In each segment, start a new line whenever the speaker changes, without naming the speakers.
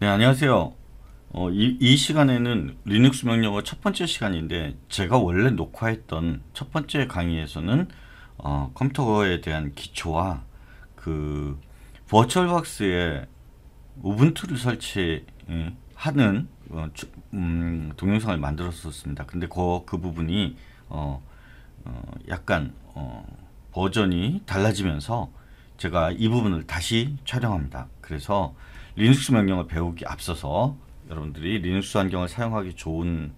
네, 안녕하세요. 어, 이, 이 시간에는 리눅스 명령어 첫 번째 시간인데 제가 원래 녹화했던 첫 번째 강의에서는 어, 컴퓨터에 대한 기초와 그 버추얼박스에 우분투를 설치하는 어, 주, 음, 동영상을 만들었었습니다. 근데 그, 그 부분이 어, 어, 약간 어, 버전이 달라지면서 제가 이 부분을 다시 촬영합니다. 그래서 리눅스 명령을 배우기 앞서서 여러분들이 리눅스 환경을 사용하기 좋은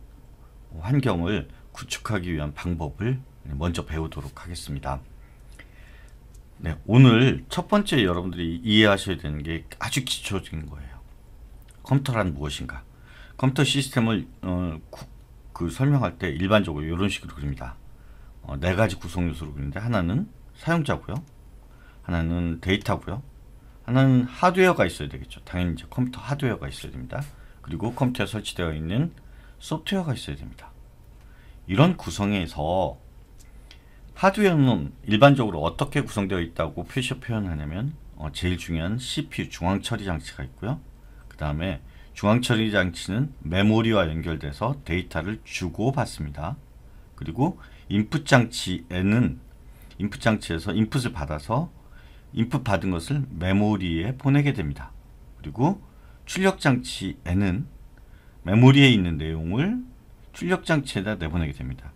환경을 구축하기 위한 방법을 먼저 배우도록 하겠습니다. 네, 오늘 첫 번째 여러분들이 이해하셔야 되는 게 아주 기초적인 거예요. 컴퓨터란 무엇인가? 컴퓨터 시스템을 어, 구, 그 설명할 때 일반적으로 이런 식으로 그립니다. 어, 네 가지 구성 요소로 그리는데 하나는 사용자고요. 하나는 데이터고요. 하나는 하드웨어가 있어야 되겠죠. 당연히 이제 컴퓨터 하드웨어가 있어야 됩니다. 그리고 컴퓨터에 설치되어 있는 소프트웨어가 있어야 됩니다. 이런 구성에서 하드웨어는 일반적으로 어떻게 구성되어 있다고 표시 표현하냐면 어, 제일 중요한 CPU 중앙 처리 장치가 있고요. 그 다음에 중앙 처리 장치는 메모리와 연결돼서 데이터를 주고 받습니다. 그리고 인풋 장치에는 인풋 장치에서 인풋을 받아서 인풋 받은 것을 메모리에 보내게 됩니다. 그리고 출력 장치에는 메모리에 있는 내용을 출력 장치에다 내보내게 됩니다.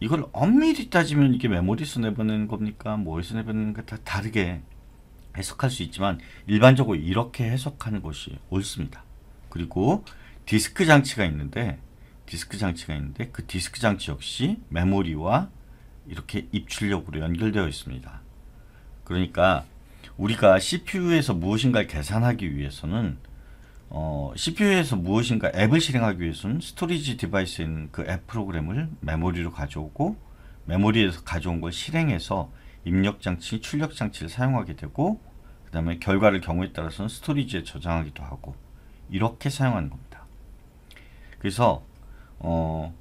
이걸 엄밀히 따지면 이게 메모리에서 내보내는 겁니까? 뭐에서 내보내는 게다 다르게 해석할 수 있지만 일반적으로 이렇게 해석하는 것이 옳습니다. 그리고 디스크 장치가 있는데 디스크 장치가 있는데 그 디스크 장치 역시 메모리와 이렇게 입출력으로 연결되어 있습니다. 그러니까 우리가 CPU에서 무엇인가를 계산하기 위해서는 어, CPU에서 무엇인가 앱을 실행하기 위해서는 스토리지 디바이스에 있는 그 앱 프로그램을 메모리로 가져오고 메모리에서 가져온 걸 실행해서 입력장치, 출력장치를 사용하게 되고 그 다음에 결과를 경우에 따라서는 스토리지에 저장하기도 하고 이렇게 사용하는 겁니다. 그래서 어,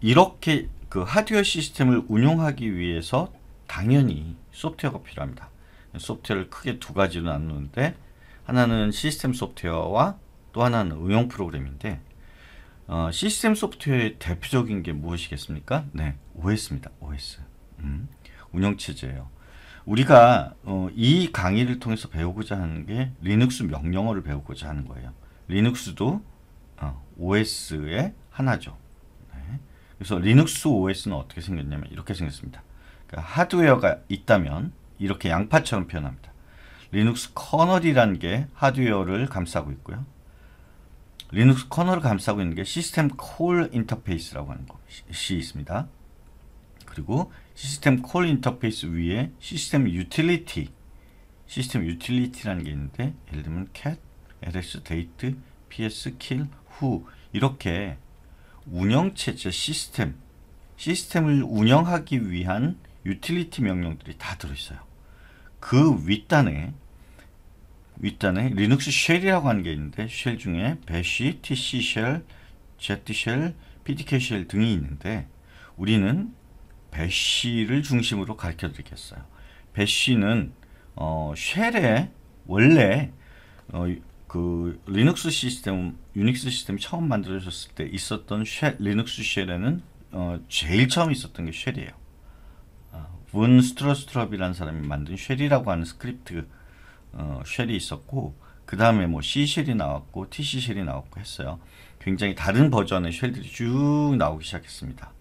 이렇게 그 하드웨어 시스템을 운용하기 위해서 당연히 소프트웨어가 필요합니다. 소프트웨어를 크게 두 가지로 나누는데 하나는 시스템 소프트웨어와 또 하나는 응용 프로그램인데 어, 시스템 소프트웨어의 대표적인 게 무엇이겠습니까? 네, OS입니다. OS. 음, 운영 체제예요. 우리가 어, 이 강의를 통해서 배우고자 하는 게 리눅스 명령어를 배우고자 하는 거예요. 리눅스도 어, OS의 하나죠. 네. 그래서 리눅스 OS는 어떻게 생겼냐면 이렇게 생겼습니다. 그러니까 하드웨어가 있다면 이렇게 양파처럼 표현합니다. 리눅스 커널이라는 게 하드웨어를 감싸고 있고요. 리눅스 커널을 감싸고 있는 게 시스템 콜 인터페이스라고 하는 것이 있습니다. 그리고 시스템 콜 인터페이스 위에 시스템 유틸리티 시스템 유틸리티라는 게 있는데 예를 들면 cat, ls, date, ps, kill, who 이렇게 운영체제 시스템 시스템을 운영하기 위한 유틸리티 명령들이 다 들어있어요. 그 윗단에 윗단에 리눅스 쉘이라고 하는 게 있는데 쉘 중에 배쉬, tc 쉘, zt 쉘, pdk 쉘 등이 있는데 우리는 배쉬를 중심으로 가르쳐 드리겠어요. 배쉬는 어, 쉘의 원래 어, 그 리눅스 시스템, 유닉스 시스템 처음 만들어졌을 때 있었던 쉘, 리눅스 쉘에는 어, 제일 처음 있었던 게 쉘이에요. 문스트로스트롭이라는 사람이 만든 쉘이라고 하는 스크립트 어, 쉘이 있었고 그 다음에 뭐 C 쉘이 나왔고 T 쉘이 나왔고 했어요. 굉장히 다른 버전의 쉘들이 쭉 나오기 시작했습니다.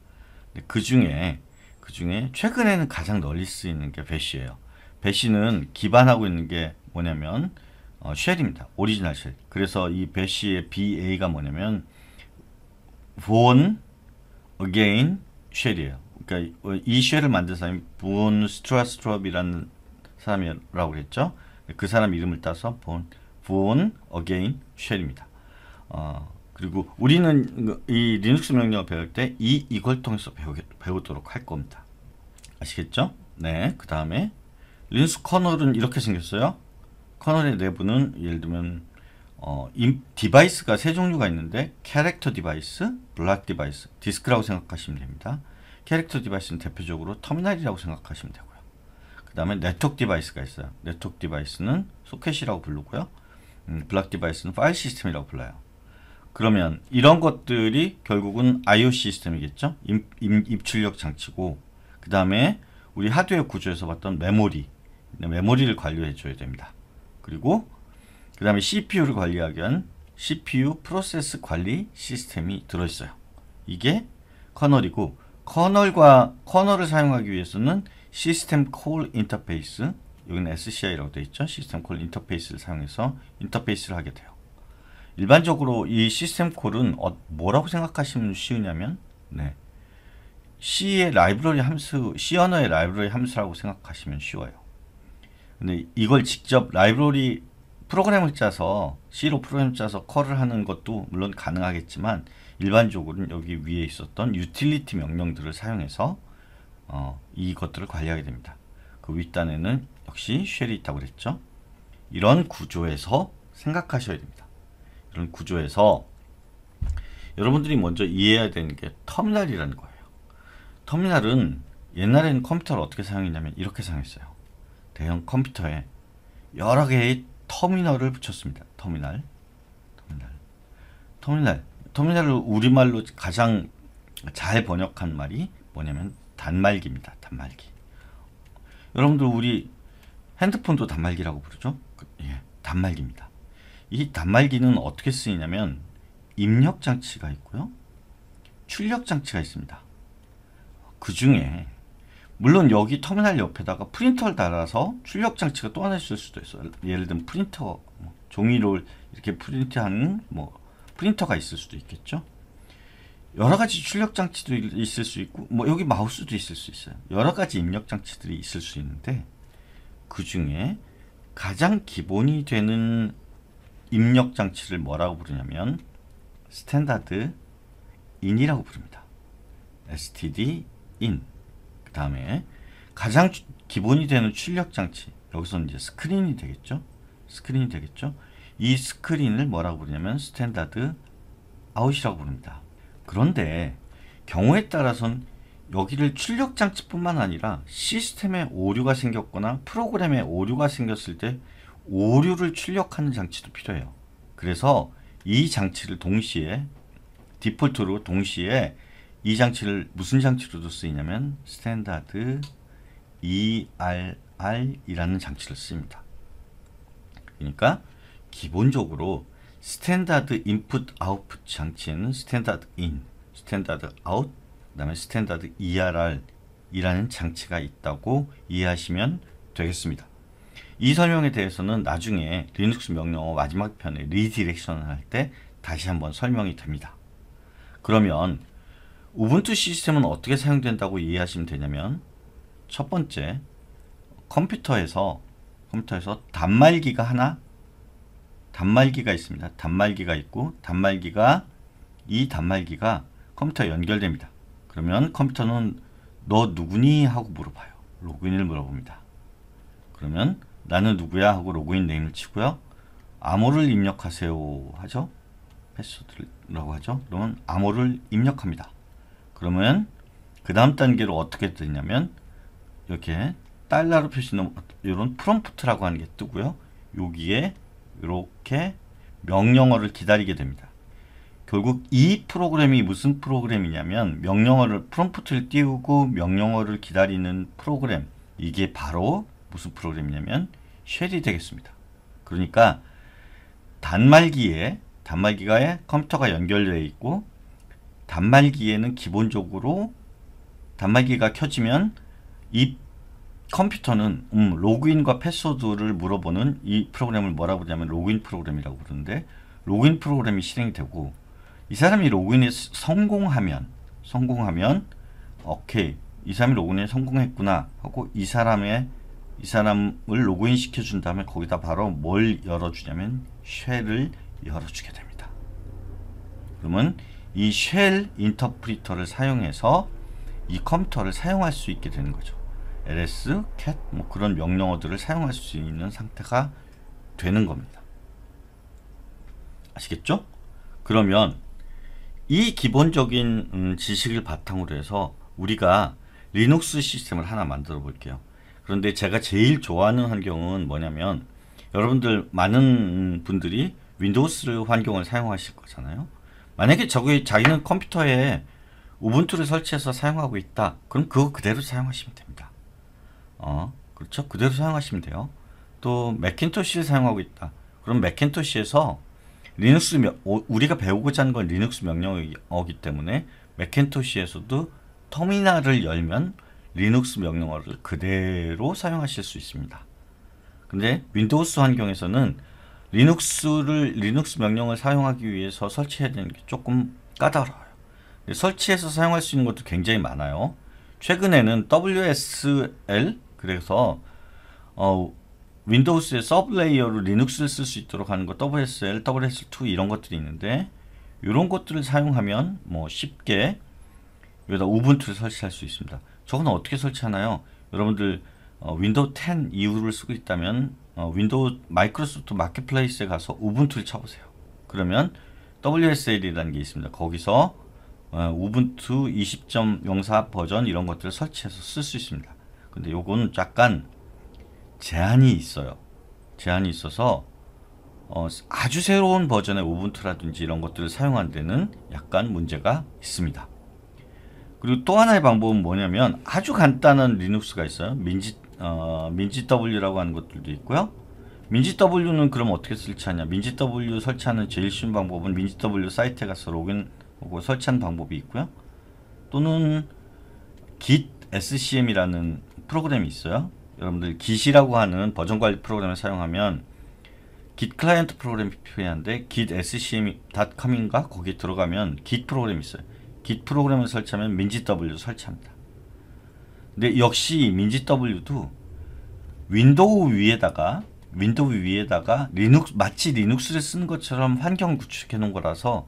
그 중에 그 중에 최근에는 가장 널리 쓰이는 게 배시예요. 배시는 기반하고 있는 게 뭐냐면 어, 쉘입니다. 오리지널 쉘. 그래서 이 배시의 BA가 뭐냐면 본 o r n 쉘이에요. 그러니까 어, 이 쉐를 만든 사람이 본 스트라스트롭이라는 사람이라고 그랬죠. 그 사람 이름을 따서 본, 본 어게인 쉘입니다. 어, 그리고 우리는 그 이 리눅스 명령을 배울 때 이 이걸 통해서 배우게, 배우도록 할 겁니다. 아시겠죠? 네, 그 다음에 리눅스 커널은 이렇게 생겼어요. 커널의 내부는 예를 들면 어, 디바이스가 세 종류가 있는데 캐릭터 디바이스, 블락 디바이스, 디스크라고 생각하시면 됩니다. 캐릭터 디바이스는 대표적으로 터미널이라고 생각하시면 되고요. 그 다음에 네트워크 디바이스가 있어요. 네트워크 디바이스는 소켓이라고 부르고요. 음, 블락 디바이스는 파일 시스템이라고 불러요. 그러면 이런 것들이 결국은 I/O 시스템이겠죠. 입, 입 출력 장치고 그 다음에 우리 하드웨어 구조에서 봤던 메모리 네, 메모리를 관리해 줘야 됩니다. 그리고 그 다음에 CPU를 관리하기 위한 CPU 프로세스 관리 시스템이 들어있어요. 이게 커널이고 커널과 커널을 사용하기 위해서는 시스템 콜 인터페이스 여기는 SCI라고 되어 있죠. 시스템 콜 인터페이스를 사용해서 인터페이스를 하게 돼요. 일반적으로 이 시스템 콜은 어, 뭐라고 생각하시면 쉬우냐면 네. C의 라이브러리 함수, C 언어의 라이브러리 함수라고 생각하시면 쉬워요. 근데 이걸 직접 라이브러리 프로그램을 짜서 C로 프로그램 짜서 컬을 하는 것도 물론 가능하겠지만 일반적으로는 여기 위에 있었던 유틸리티 명령들을 사용해서 어, 이것들을 관리하게 됩니다. 그 윗단에는 역시 쉘이 있다고 그랬죠. 이런 구조에서 생각하셔야 됩니다. 이런 구조에서 여러분들이 먼저 이해해야 되는 게 터미널이라는 거예요. 터미널은 옛날에는 컴퓨터를 어떻게 사용했냐면 이렇게 사용했어요. 대형 컴퓨터에 여러 개의 터미널을 붙였습니다. 터미널, 터미널, 터미널. 토미사를 우리말로 가장 잘 번역한 말이 뭐냐면 단말기입니다. 단말기. 여러분들 우리 핸드폰도 단말기라고 부르죠? 예, 단말기입니다. 이 단말기는 어떻게 쓰이냐면 입력 장치가 있고요. 출력 장치가 있습니다. 그 중에 물론 여기 터미널 옆에다가 프린터를 달아서 출력 장치가 또 하나 있을 수도 있어요. 예를 들면 프린터 종이로 이렇게 프린트한 뭐 프린터가 있을 수도 있겠죠. 여러 가지 출력 장치도 있을 수 있고 뭐 여기 마우스도 있을 수 있어요. 여러 가지 입력 장치들이 있을 수 있는데 그 중에 가장 기본이 되는 입력 장치를 뭐라고 부르냐면 스탠다드 인이라고 부릅니다. std in 그 다음에 가장 기본이 되는 출력 장치 여기서 이제 스크린이 되겠죠. 스크린이 되겠죠. 이 스크린을 뭐라고 부르냐면 스탠다드 아웃이라고 부릅니다. 그런데 경우에 따라선 여기를 출력 장치뿐만 아니라 시스템에 오류가 생겼거나 프로그램에 오류가 생겼을 때 오류를 출력하는 장치도 필요해요. 그래서 이 장치를 동시에 디폴트로 동시에 이 장치를 무슨 장치로도 쓰이냐면 스탠다드 ERR이라는 장치를 씁니다. 그러니까 기본적으로 스탠다드 인풋 아웃풋 장치에는 스탠다드 인, 스탠다드 아웃, 그다음에 스탠다드 ERR이라는 장치가 있다고 이해하시면 되겠습니다. 이 설명에 대해서는 나중에 리눅스 명령어 마지막 편에 리디렉션을 할 때 다시 한번 설명이 됩니다. 그러면 우분투 시스템은 어떻게 사용된다고 이해하시면 되냐면 첫 번째 컴퓨터에서 컴퓨터에서 단말기가 하나 단말기가 있습니다. 단말기가 있고 단말기가 이 단말기가 컴퓨터에 연결됩니다. 그러면 컴퓨터는 너 누구니? 하고 물어봐요. 로그인을 물어봅니다. 그러면 나는 누구야? 하고 로그인 네임을 치고요. 암호를 입력하세요 하죠. 패스워드라고 하죠. 그러면 암호를 입력합니다. 그러면 그 다음 단계로 어떻게 되냐면 이렇게 달러로 표시는 이런 프롬프트라고 하는 게 뜨고요. 여기에 이렇게 명령어를 기다리게 됩니다. 결국 이 프로그램이 무슨 프로그램이냐면 명령어를 프롬프트를 띄우고 명령어를 기다리는 프로그램 이게 바로 무슨 프로그램이냐면 쉘이 되겠습니다. 그러니까 단말기에 단말기가 컴퓨터가 연결되어 있고 단말기에는 기본적으로 단말기가 켜지면 이 컴퓨터는 음, 로그인과 패스워드를 물어보는 이 프로그램을 뭐라고 그러냐면 로그인 프로그램이라고 그러는데 로그인 프로그램이 실행이 되고 이 사람이 로그인에 성공하면 성공하면 오케이 이 사람이 로그인에 성공했구나 하고 이 사람의 이 사람을 로그인 시켜준 다음에 거기다 바로 뭘 열어주냐면 쉘을 열어주게 됩니다. 그러면 이 쉘 인터프리터를 사용해서 이 컴퓨터를 사용할 수 있게 되는 거죠. ls, cat 뭐 그런 명령어들을 사용할 수 있는 상태가 되는 겁니다. 아시겠죠? 그러면 이 기본적인 음, 지식을 바탕으로 해서 우리가 리눅스 시스템을 하나 만들어 볼게요. 그런데 제가 제일 좋아하는 환경은 뭐냐면 여러분들 많은 음, 분들이 윈도우스 환경을 사용하실 거잖아요. 만약에 저기 자기는 컴퓨터에 우분투를 설치해서 사용하고 있다. 그럼 그거 그대로 사용하시면 됩니다. 어, 그렇죠? 그대로 사용하시면 돼요. 또 맥킨토시를 사용하고 있다. 그럼 맥킨토시에서 리눅스 명, 우리가 배우고자 하는 건 리눅스 명령어이기 때문에 맥킨토시에서도 터미널을 열면 리눅스 명령어를 그대로 사용하실 수 있습니다. 근데 윈도우스 환경에서는 리눅스를 리눅스 명령을 사용하기 위해서 설치해야 되는 게 조금 까다로워요. 설치해서 사용할 수 있는 것도 굉장히 많아요. 최근에는 WSL 그래서 어, 윈도우스의 서브 레이어로 리눅스를 쓸 수 있도록 하는 거 WSL, WSL2 이런 것들이 있는데 이런 것들을 사용하면 뭐 쉽게 여기다 우분투를 설치할 수 있습니다. 저건 어떻게 설치하나요? 여러분들 어, 윈도우 10 이후를 쓰고 있다면 어, 윈도우 마이크로소프트 마켓플레이스에 가서 우분투를 쳐보세요. 그러면 WSL이라는 게 있습니다. 거기서 어, 우분투 20.04 버전 이런 것들을 설치해서 쓸 수 있습니다. 근데 요건 약간 제한이 있어요. 제한이 있어서 어, 아주 새로운 버전의 우분투라든지 이런 것들을 사용한 데는 약간 문제가 있습니다. 그리고 또 하나의 방법은 뭐냐면 아주 간단한 리눅스가 있어요. 민지 어, 민지 W라고 하는 것들도 있고요. 민지 W는 그럼 어떻게 설치하냐? 민지 W 설치하는 제일 쉬운 방법은 민지 W 사이트에 가서 로그인하고 설치하는 방법이 있고요. 또는 git scm이라는 프로그램이 있어요. 여러분들 git이라고 하는 버전 관리 프로그램을 사용하면 git 클라이언트 프로그램이 필요한데 git scm.com인가 거기 들어가면 git 프로그램이 있어요. git 프로그램을 설치하면 m i w 설치합니다. 근데 역시 m i w 도 윈도우 위에다가 윈도우 위에다가 리눅스 마치 리눅스를 쓰는 것처럼 환경 구축해 놓은 거라서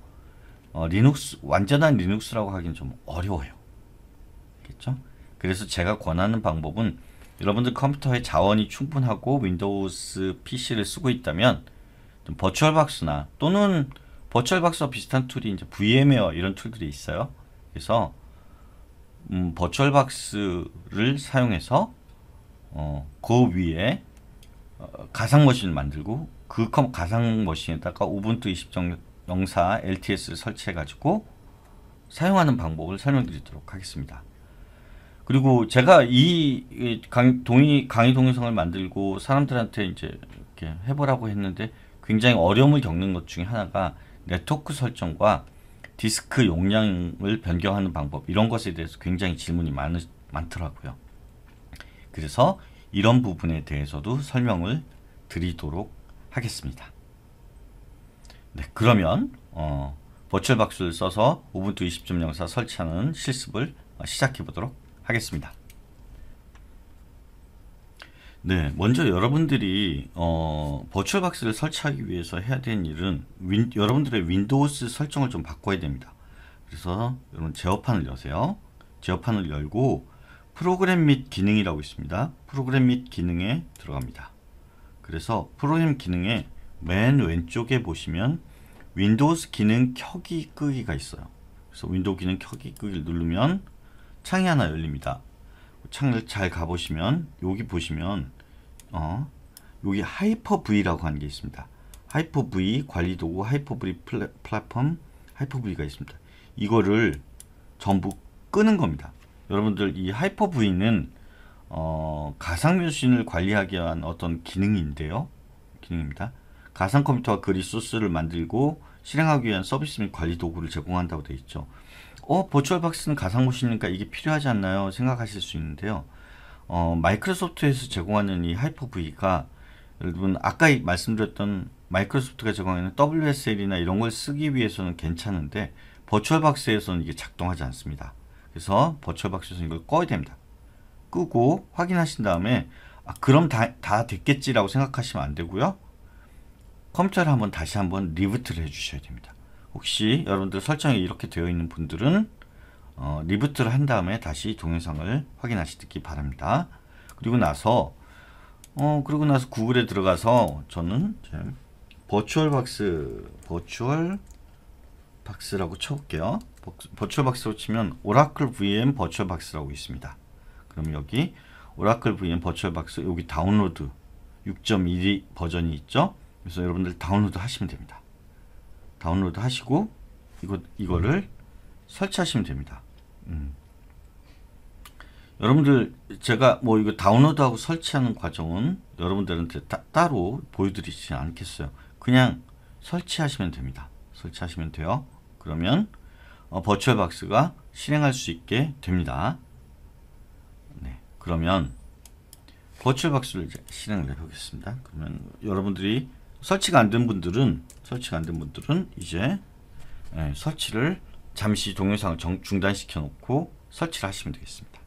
어, 리눅스 완전한 리눅스라고 하긴 좀 어려워요. 그렇죠? 그래서 제가 권하는 방법은 여러분들 컴퓨터에 자원이 충분하고 윈도우스 PC를 쓰고 있다면 버추얼박스나 또는 버추얼박스와 비슷한 툴이 이제 VM웨어 이런 툴들이 있어요. 그래서 음, 버추얼박스를 사용해서 어, 그 위에 어, 가상 머신을 만들고 그 가상 머신에다가 우분투 20.04 LTS를 설치해 가지고 사용하는 방법을 설명드리도록 하겠습니다. 그리고 제가 이 강, 동의, 강의 동영상을 만들고 사람들한테 이제 이렇게 해보라고 했는데 굉장히 어려움을 겪는 것 중에 하나가 네트워크 설정과 디스크 용량을 변경하는 방법 이런 것에 대해서 굉장히 질문이 많, 많더라고요. 그래서 이런 부분에 대해서도 설명을 드리도록 하겠습니다. 네, 그러면 어, 버츄얼 박수를 써서 5분투20.04 설치하는 실습을 시작해 보도록 하겠습니다. 하겠습니다. 네, 먼저 여러분들이 어, 버추얼 박스를 설치하기 위해서 해야 되는 일은 윈, 여러분들의 윈도우스 설정을 좀 바꿔야 됩니다. 그래서 여러분 제어판을 여세요. 제어판을 열고 프로그램 및 기능이라고 있습니다. 프로그램 및 기능에 들어갑니다. 그래서 프로그램 기능의 맨 왼쪽에 보시면 윈도우스 기능 켜기 끄기가 있어요. 그래서 윈도우 기능 켜기 끄기를 누르면 창이 하나 열립니다. 창을 잘 가보시면 여기 보시면 어, 여기 하이퍼 V라고 하는 게 있습니다. 하이퍼 V 관리 도구, 하이퍼 V 플랫, 플랫폼, 하이퍼 V가 있습니다. 이거를 전부 끄는 겁니다. 여러분들 이 하이퍼 V는 어, 가상 뮤신을 관리하기 위한 어떤 기능인데요. 기능입니다. 가상 컴퓨터와 그리 소스를 만들고 실행하기 위한 서비스 및 관리 도구를 제공한다고 되어 있죠. 어, 버추얼 박스는 가상모시니까 이게 필요하지 않나요? 생각하실 수 있는데요. 어, 마이크로소프트에서 제공하는 이 하이퍼V가 여러분 아까 말씀드렸던 마이크로소프트가 제공하는 WSL이나 이런 걸 쓰기 위해서는 괜찮은데 버추얼 박스에서는 이게 작동하지 않습니다. 그래서 버추얼 박스에서 이걸 꺼야 됩니다. 끄고 확인하신 다음에 아, 그럼 다, 다 됐겠지라고 생각하시면 안 되고요. 컴퓨터를 한번 다시 한번 리부트를 해주셔야 됩니다. 혹시 여러분들 설정이 이렇게 되어 있는 분들은 어, 리부트를 한 다음에 다시 동영상을 확인하시기 바랍니다. 그리고 나서 어 그리고 나서 구글에 들어가서 저는 버추얼 박스 버추얼 박스라고 쳐볼게요. 버추얼 박스로 치면 오라클 VM 버추얼 박스라고 있습니다. 그럼 여기 오라클 VM 버추얼 박스 여기 다운로드 6.1 버전이 있죠. 그래서 여러분들 다운로드 하시면 됩니다. 다운로드 하시고 이거 이거를 설치하시면 됩니다. 음. 여러분들 제가 뭐 이거 다운로드하고 설치하는 과정은 여러분들한테 따, 따로 보여드리지 않겠어요. 그냥 설치하시면 됩니다. 설치하시면 돼요. 그러면 어, 버추얼 박스가 실행할 수 있게 됩니다. 네, 그러면 버추얼 박스를 이제 실행을 해보겠습니다. 그러면 여러분들이 설치가 안 된 분들은 설치가 안 된 분들은 이제 예, 설치를 잠시 동영상 정, 중단시켜 놓고 설치를 하시면 되겠습니다.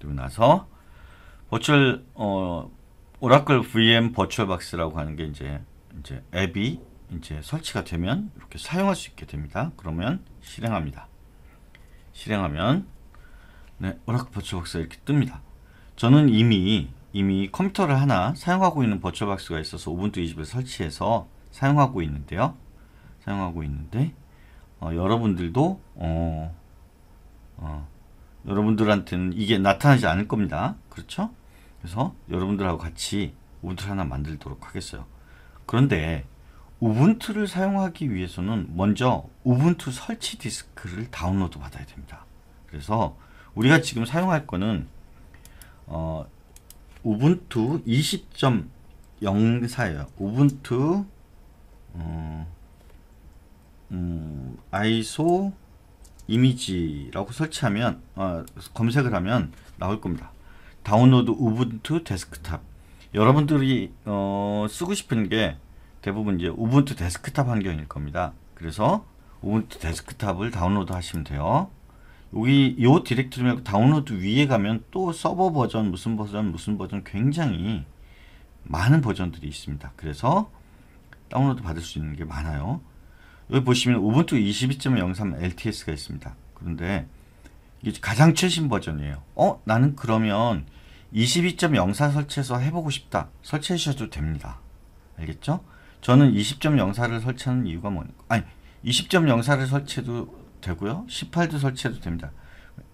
그리고 나서 버츄얼 어, 오라클 VM 버츄얼 박스라고 하는 게 이제 이제 앱이 이제 설치가 되면 이렇게 사용할 수 있게 됩니다. 그러면 실행합니다. 실행하면 네, 오라클 버츄얼 박스 이렇게 뜹니다. 저는 이미 이미 컴퓨터를 하나 사용하고 있는 버추얼박스가 있어서 우분투 20을 설치해서 사용하고 있는데요. 사용하고 있는데 어, 여러분들도 어, 어, 여러분들한테는 이게 나타나지 않을 겁니다. 그렇죠? 그래서 여러분들하고 같이 우분투 하나 만들도록 하겠어요. 그런데 우분투를 사용하기 위해서는 먼저 우분투 설치 디스크를 다운로드 받아야 됩니다. 그래서 우리가 지금 사용할 거는 어, 우분투 2 0 0 4에요 우분투 어, 음, 아이소 이미지라고 설치하면 어, 검색을 하면 나올 겁니다. 다운로드 우분투 데스크탑. 여러분들이 어, 쓰고 싶은 게 대부분 이제 우분투 데스크탑 환경일 겁니다. 그래서 우분투 데스크탑을 다운로드 하시면 돼요. 여기 요 디렉토리 말고 다운로드 위에 가면 또 서버 버전 무슨 버전 무슨 버전 굉장히 많은 버전들이 있습니다. 그래서 다운로드 받을 수 있는 게 많아요. 여기 보시면 우분투 22.03 LTS가 있습니다. 그런데 이게 가장 최신 버전이에요. 어? 나는 그러면 22.04 설치해서 해보고 싶다. 설치해 주셔도 됩니다. 알겠죠? 저는 20.04를 설치하는 이유가 뭐니? 아니, 20.04를 설치해도 되고요. 18도 설치해도 됩니다.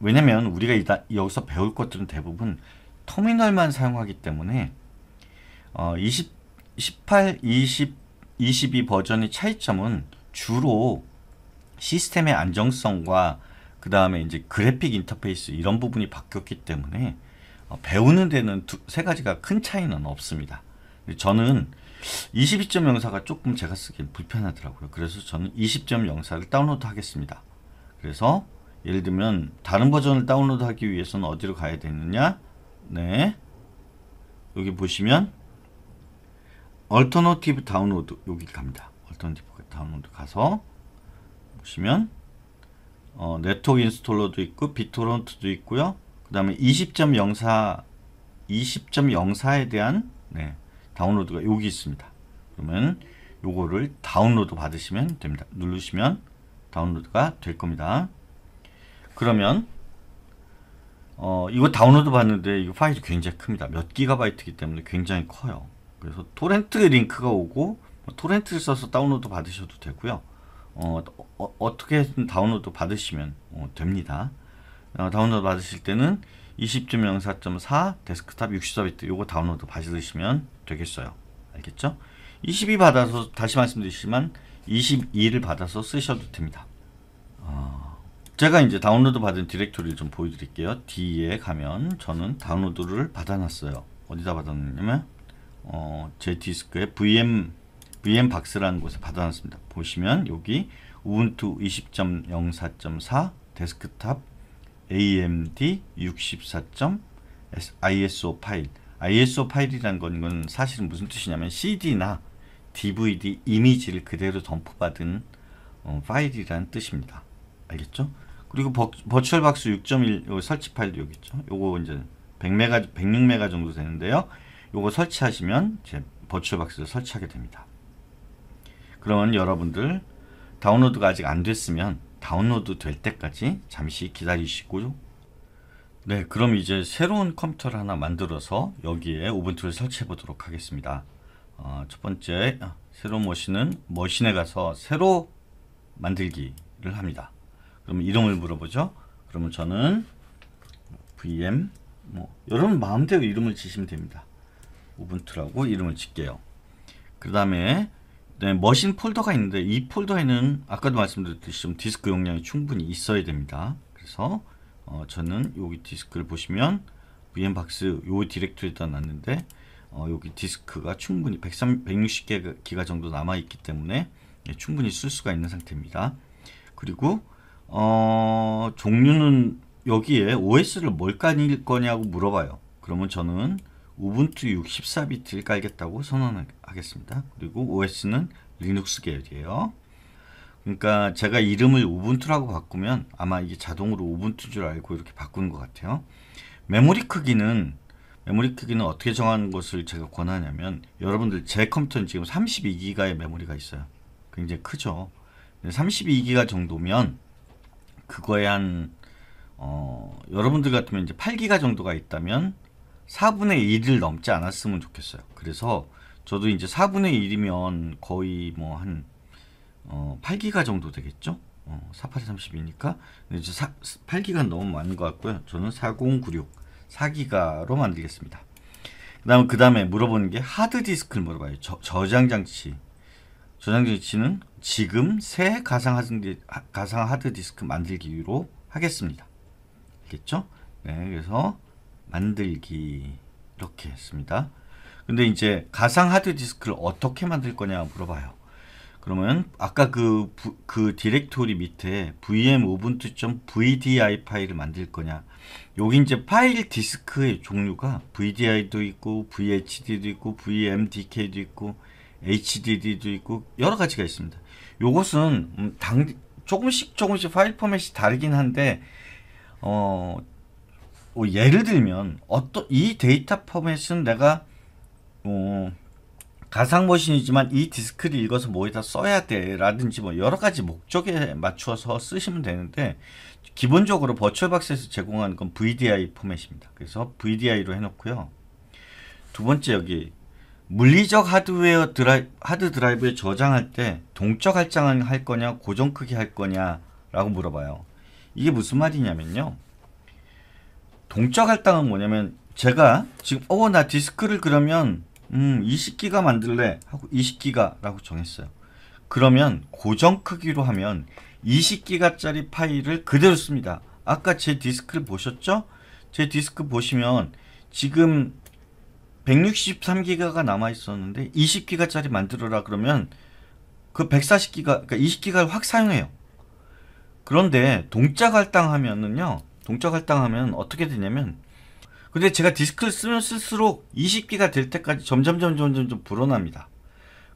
왜냐면 우리가 이다, 여기서 배울 것들은 대부분 터미널만 사용하기 때문에 어, 20, 18, 20, 22 버전의 차이점은 주로 시스템의 안정성과 그 다음에 이제 그래픽 인터페이스 이런 부분이 바뀌었기 때문에 어, 배우는 데는 두, 세 가지가 큰 차이는 없습니다. 저는 22점 영사가 조금 제가 쓰기엔 불편하더라고요. 그래서 저는 20점 영사를 다운로드 하겠습니다. 그래서 예를 들면 다른 버전을 다운로드 하기 위해서는 어디로 가야 되느냐 네 여기 보시면 얼터너티브 다운로드 여기 갑니다 얼터너티브 다운로드 가서 보시면 어, 네트워크 인스톨러도 있고 비토론트도 있고요 그 다음에 20.04 20.04에 대한 네, 다운로드가 여기 있습니다 그러면 요거를 다운로드 받으시면 됩니다 누르시면 다운로드가 될 겁니다. 그러면 어, 이거 다운로드 받는데 이 파일이 굉장히 큽니다. 몇 기가바이트이기 때문에 굉장히 커요. 그래서 토렌트 링크가 오고 뭐 토렌트를 써서 다운로드 받으셔도 되고요. 어, 어 떻게든 해 다운로드 받으시면 어, 됩니다. 어, 다운로드 받으실 때는 20.04.4 데스크탑 64비트 이거 다운로드 받으시면 되겠어요. 알겠죠? 22 받아서 다시 말씀드리지만 22를 받아서 쓰셔도 됩니다. 어, 제가 이제 다운로드 받은 디렉토리를 좀 보여드릴게요. D에 가면 저는 다운로드를 받아놨어요. 어디다 받아놨냐면 어, 제 디스크에 VM VM 박스라는 곳에 받아놨습니다. 보시면 여기 우분투 20.04.4 데스크탑 AMD 64. ISO 파일 ISO 파일이란 건 사실은 무슨 뜻이냐면 CD나 DVD 이미지를 그대로 덤프받은 어, 파일이라는 뜻입니다. 알겠죠? 그리고 버, 버추얼 박스 6.1 설치 파일도 여기 있죠. 요거 이제 100메가 106메가 정도 되는데요. 요거 설치하시면 제 버추얼 박스를 설치하게 됩니다. 그러면 여러분들 다운로드가 아직 안 됐으면 다운로드 될 때까지 잠시 기다리시고 네 그럼 이제 새로운 컴퓨터를 하나 만들어서 여기에 오븐투를 설치해 보도록 하겠습니다. 어, 첫 번째 아, 새로 머신은 머신에 가서 새로 만들기를 합니다. 그러면 이름을 물어보죠. 그러면 저는 VM 뭐 여러분 마음대로 이름을 지시면 됩니다. 우분투라고 이름을 짓게요. 그 다음에 네, 머신 폴더가 있는데 이 폴더에는 아까도 말씀드렸듯이 좀 디스크 용량이 충분히 있어야 됩니다. 그래서 어, 저는 여기 디스크를 보시면 vm 박스 요 디렉토리에다 놨는데 어, 여기 디스크가 충분히 160개 기가 정도 남아 있기 때문에 예, 충분히 쓸 수가 있는 상태입니다. 그리고 어, 종류는 여기에 OS를 뭘 깔릴 거냐고 물어봐요. 그러면 저는 우분투 64비트를 깔겠다고 선언하겠습니다. 그리고 OS는 리눅스 계열이에요. 그러니까 제가 이름을 우분투라고 바꾸면 아마 이게 자동으로 우분투인 줄 알고 이렇게 바꾸는 것 같아요. 메모리 크기는 메모리 크기는 어떻게 정한 것을 제가 권하냐면 여러분들 제 컴퓨터는 지금 32기가의 메모리가 있어요. 굉장히 크죠. 32기가 정도면 그거에 한 어, 여러분들 같으면 이제 8기가 정도가 있다면 4분의 1을 넘지 않았으면 좋겠어요. 그래서 저도 이제 4분의 1이면 거의 뭐 한 어, 8기가 정도 되겠죠? 어, 4830이니까 이제 8기가 너무 많은 것 같고요. 저는 4096 4기가로 만들겠습니다. 그다음 그다음에 물어보는 게 하드디스크를 물어봐요. 저, 저장 장치. 저장 장치는 지금 새 가상 하드 가상 하드디스크 만들기로 하겠습니다. 알겠죠? 네, 그래서 만들기 이렇게 했습니다. 근데 이제 가상 하드디스크를 어떻게 만들 거냐 물어봐요. 그러면 아까 그, 그 디렉토리 밑에 vm ubuntu.vdi 파일을 만들 거냐 여기 이제 파일 디스크의 종류가 VDI도 있고 VHD도 있고 VMDK도 있고 HDD도 있고 여러 가지가 있습니다. 요것은 음, 당 조금씩 조금씩 파일 포맷이 다르긴 한데 어, 어 예를 들면 어떤 이 데이터 포맷은 내가 어, 가상 머신이지만 이 디스크를 읽어서 뭐에다 써야 돼라든지 뭐 여러 가지 목적에 맞추어서 쓰시면 되는데 기본적으로 버츄얼박스에서 제공하는 건 VDI 포맷입니다. 그래서 VDI로 해놓고요. 두 번째 여기 물리적 하드웨어 드라이, 하드 드라이브에 저장할 때 동적 할장을 할 거냐 고정 크기 할 거냐라고 물어봐요. 이게 무슨 말이냐면요. 동적 할당은 뭐냐면 제가 지금 어나 디스크를 그러면 음 20기가 만들래 하고 20기가라고 정했어요. 그러면 고정 크기로 하면 20기가짜리 파일을 그대로 씁니다. 아까 제 디스크를 보셨죠? 제 디스크 보시면 지금 163기가가 남아 있었는데 20기가짜리 만들어라 그러면 그 140기가 그러니까 20기가를 확 사용해요. 그런데 동자 할당하면은요 동자 할당하면 어떻게 되냐면 근데 제가 디스크를 쓰면 쓸수록 20기가 될 때까지 점점 점점 점점 불어납니다.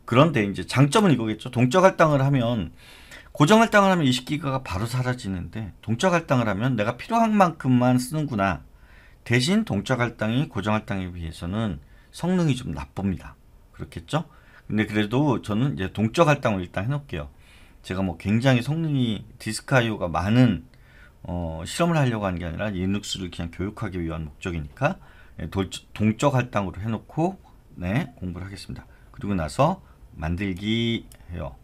그런데 이제 장점은 이거겠죠. 동적 할당을 하면 고정 할당을 하면 20기가가 바로 사라지는데 동적 할당을 하면 내가 필요한 만큼만 쓰는구나. 대신 동적 할당이 고정 할당에 비해서는 성능이 좀 나쁩니다. 그렇겠죠? 근데 그래도 저는 이제 동적 할당을 일단 해놓을게요. 제가 뭐 굉장히 성능이 디스크 이오가 많은 어, 실험을 하려고 하는 게 아니라 리눅스를 그냥 교육하기 위한 목적이니까 예, 동적 할당으로 해놓고 네 공부를 하겠습니다. 그리고 나서 만들기 해요.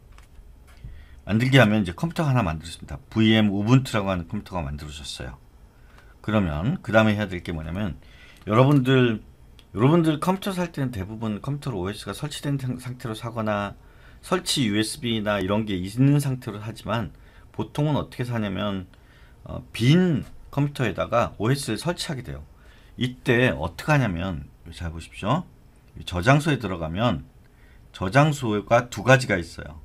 만들게 하면 이제 컴퓨터 하나 만들었습니다. VM 우분투라고 하는 컴퓨터가 만들어졌어요. 그러면 그 다음에 해야 될 게 뭐냐면 여러분들 여러분들 컴퓨터 살 때는 대부분 컴퓨터로 OS가 설치된 상태로 사거나 설치 USB나 이런 게 있는 상태로 하지만 보통은 어떻게 사냐면 어, 빈 컴퓨터에다가 OS를 설치하게 돼요. 이때 어떻게 하냐면 잘 보십시오. 저장소에 들어가면 저장소가 두 가지가 있어요.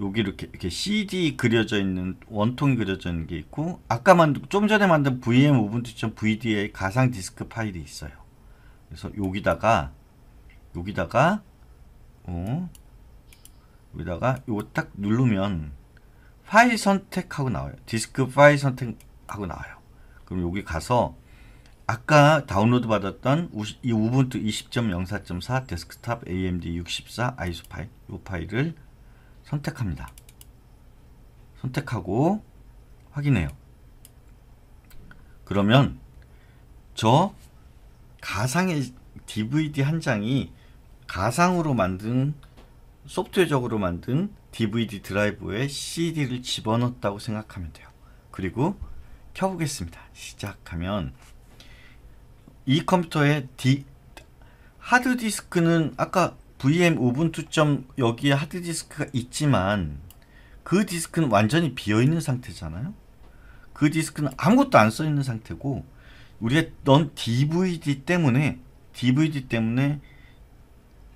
여기 이렇게 이렇게 CD 그려져 있는 원통이 그려져 있는 게 있고 아까 만든 좀 전에 만든 VM 우분투 v d a 가상 디스크 파일이 있어요. 그래서 여기다가 여기다가 어 여기다가 요거 딱 누르면 파일 선택하고 나와요. 디스크 파일 선택하고 나와요. 그럼 여기 가서 아까 다운로드 받았던 이 우분투 20.04.4 데스크탑 AMD 64 ISO 파일 이 파일을 선택합니다. 선택하고 확인해요. 그러면 저 가상의 DVD 한 장이 가상으로 만든 소프트웨어적으로 만든 DVD 드라이브에 CD를 집어넣었다고 생각하면 돼요. 그리고 켜보겠습니다. 시작하면 이 컴퓨터에 디, 하드디스크는 아까 VM 우분투 점 여기에 하드디스크가 있지만 그 디스크는 완전히 비어있는 상태잖아요. 그 디스크는 아무것도 안 써있는 상태고 우리가 넌 DVD 때문에 DVD 때문에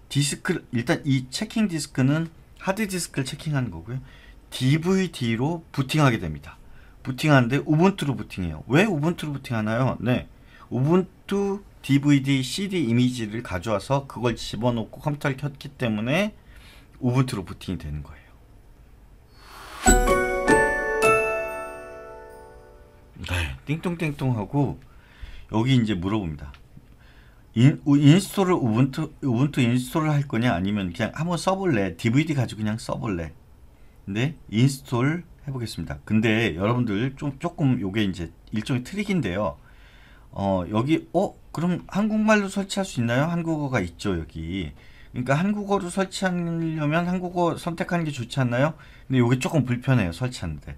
디스크 일단 이 체킹 디스크는 하드 디스크를 체킹하는 거고요. DVD로 부팅하게 됩니다. 부팅하는데 우분투로 부팅해요. 왜 우분투로 부팅하나요? 네. 우분투 DVD, CD 이미지를 가져와서 그걸 집어넣고 컴퓨터를 켰기 때문에 우분투로 부팅이 되는 거예요. 네, 띵똥띵똥하고 여기 이제 물어봅니다. 인, 스톨을 우분투 우분투 인스톨을 할 거냐 아니면 그냥 한번 써볼래 DVD 가지고 그냥 써볼래. 근데 네, 인스톨 해보겠습니다. 근데 여러분들 좀 조금 요게 이제 일종의 트릭인데요. 어, 여기 어 그럼 한국말로 설치할 수 있나요? 한국어가 있죠 여기. 그러니까 한국어로 설치하려면 한국어 선택하는 게 좋지 않나요? 근데 이게 조금 불편해요 설치하는데.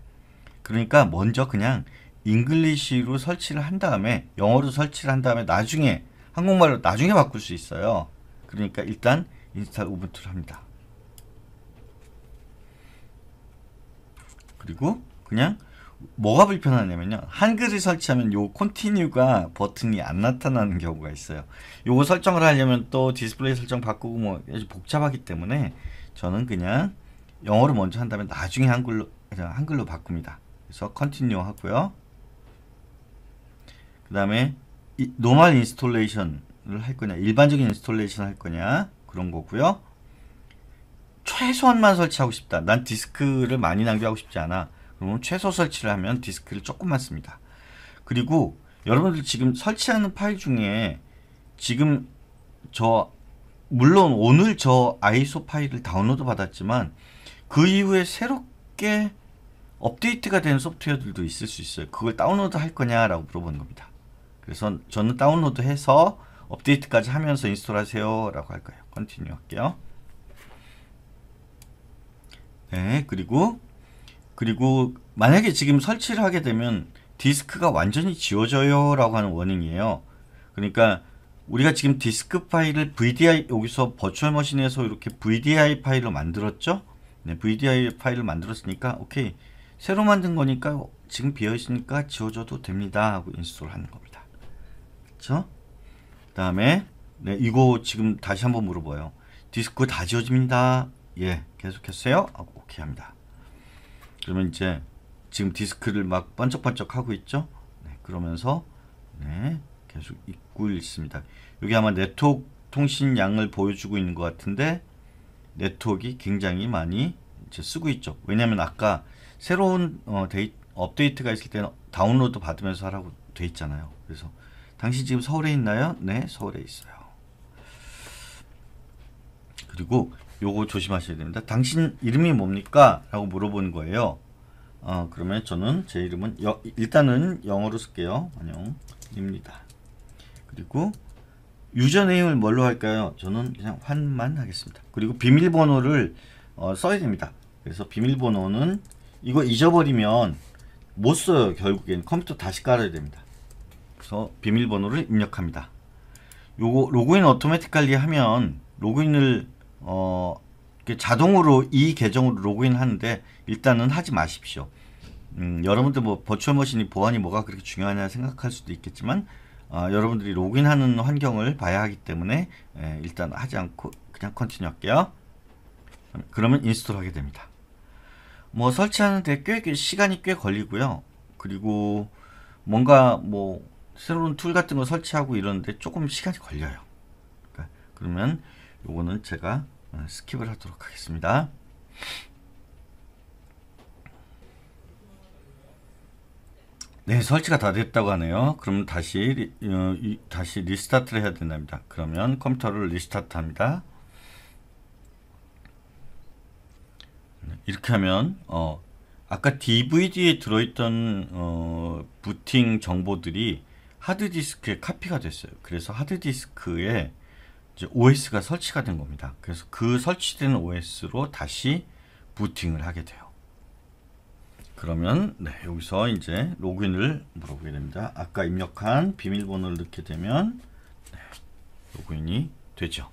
그러니까 먼저 그냥 잉글리시로 설치를 한 다음에 영어로 설치를 한 다음에 나중에 한국말로 나중에 바꿀 수 있어요. 그러니까 일단 인스탈 우분투를 합니다. 그리고 그냥 뭐가 불편하냐면요. 한글을 설치하면 요 컨티뉴가 버튼이 안 나타나는 경우가 있어요. 요거 설정을 하려면 또 디스플레이 설정 바꾸고 뭐 복잡하기 때문에 저는 그냥 영어를 먼저 한 다음에 나중에 한글로 한글로 바꿉니다. 그래서 컨티뉴 하고요. 그 다음에 노멀 인스톨레이션을 할 거냐 일반적인 인스톨레이션 할 거냐 그런 거고요. 최소한만 설치하고 싶다. 난 디스크를 많이 남겨하고 싶지 않아. 그러면 어, 최소 설치를 하면 디스크를 조금만 씁니다. 그리고 여러분들 지금 설치하는 파일 중에 지금 저 물론 오늘 저 ISO 파일을 다운로드 받았지만 그 이후에 새롭게 업데이트가 된 소프트웨어들도 있을 수 있어요. 그걸 다운로드 할 거냐라고 물어보는 겁니다. 그래서 저는 다운로드 해서 업데이트까지 하면서 인스톨하세요 라고 할 거예요. 컨티뉴 할게요. 네 그리고 그리고 만약에 지금 설치를 하게 되면 디스크가 완전히 지워져요 라고 하는 워닝이에요. 그러니까 우리가 지금 디스크 파일을 VDI 여기서 버추얼 머신에서 이렇게 VDI 파일로 만들었죠? 네, VDI 파일을 만들었으니까 오케이 새로 만든 거니까 지금 비어 있으니까 지워줘도 됩니다 하고 인스톨하는 겁니다. 그 다음에 네, 이거 지금 다시 한번 물어봐요. 디스크 다 지워집니다. 예, 계속했어요. 오케이 합니다. 그러면 이제 지금 디스크를 막 반짝반짝 하고 있죠? 네, 그러면서 네, 계속 읽고 있습니다. 여기 아마 네트워크 통신 양을 보여주고 있는 것 같은데 네트워크가 굉장히 많이 이제 쓰고 있죠. 왜냐하면 아까 새로운 어, 데이, 업데이트가 있을 때는 다운로드 받으면서 하라고 돼 있잖아요. 그래서 당신 지금 서울에 있나요? 네, 서울에 있어요. 그리고 요거 조심하셔야 됩니다. 당신 이름이 뭡니까? 라고 물어보는 거예요. 어, 그러면 저는 제 이름은 여, 일단은 영어로 쓸게요. 안녕입니다. 그리고 유저 네임을 뭘로 할까요? 저는 그냥 환만 하겠습니다. 그리고 비밀번호를 어, 써야 됩니다. 그래서 비밀번호는 이거 잊어버리면 못 써요. 결국엔 컴퓨터 다시 깔아야 됩니다. 그래서 비밀번호를 입력합니다. 요거 로그인 어토매틱관리 하면 로그인을 어, 자동으로 이 계정으로 로그인 하는데 일단은 하지 마십시오. 음, 여러분들 뭐 버추얼 머신이 보안이 뭐가 그렇게 중요하냐 생각할 수도 있겠지만 어, 여러분들이 로그인하는 환경을 봐야 하기 때문에 예, 일단 하지 않고 그냥 컨티뉴 할게요. 그러면 인스톨 하게 됩니다. 뭐 설치하는데 꽤, 꽤 시간이 꽤 걸리고요. 그리고 뭔가 뭐 새로운 툴 같은 거 설치하고 이러는데 조금 시간이 걸려요. 그러니까 그러면 요거는 제가 어, 스킵을 하도록 하겠습니다. 네, 설치가 다 됐다고 하네요. 그럼 다시 어, 이, 다시 리스타트를 해야 된답니다. 그러면 컴퓨터를 리스타트합니다. 네, 이렇게 하면 어, 아까 DVD에 들어있던 어, 부팅 정보들이 하드디스크에 카피가 됐어요. 그래서 하드디스크에 OS가 설치가 된 겁니다. 그래서 그 설치된 OS로 다시 부팅을 하게 돼요. 그러면 네, 여기서 이제 로그인을 물어보게 됩니다. 아까 입력한 비밀번호를 넣게 되면 네, 로그인이 되죠.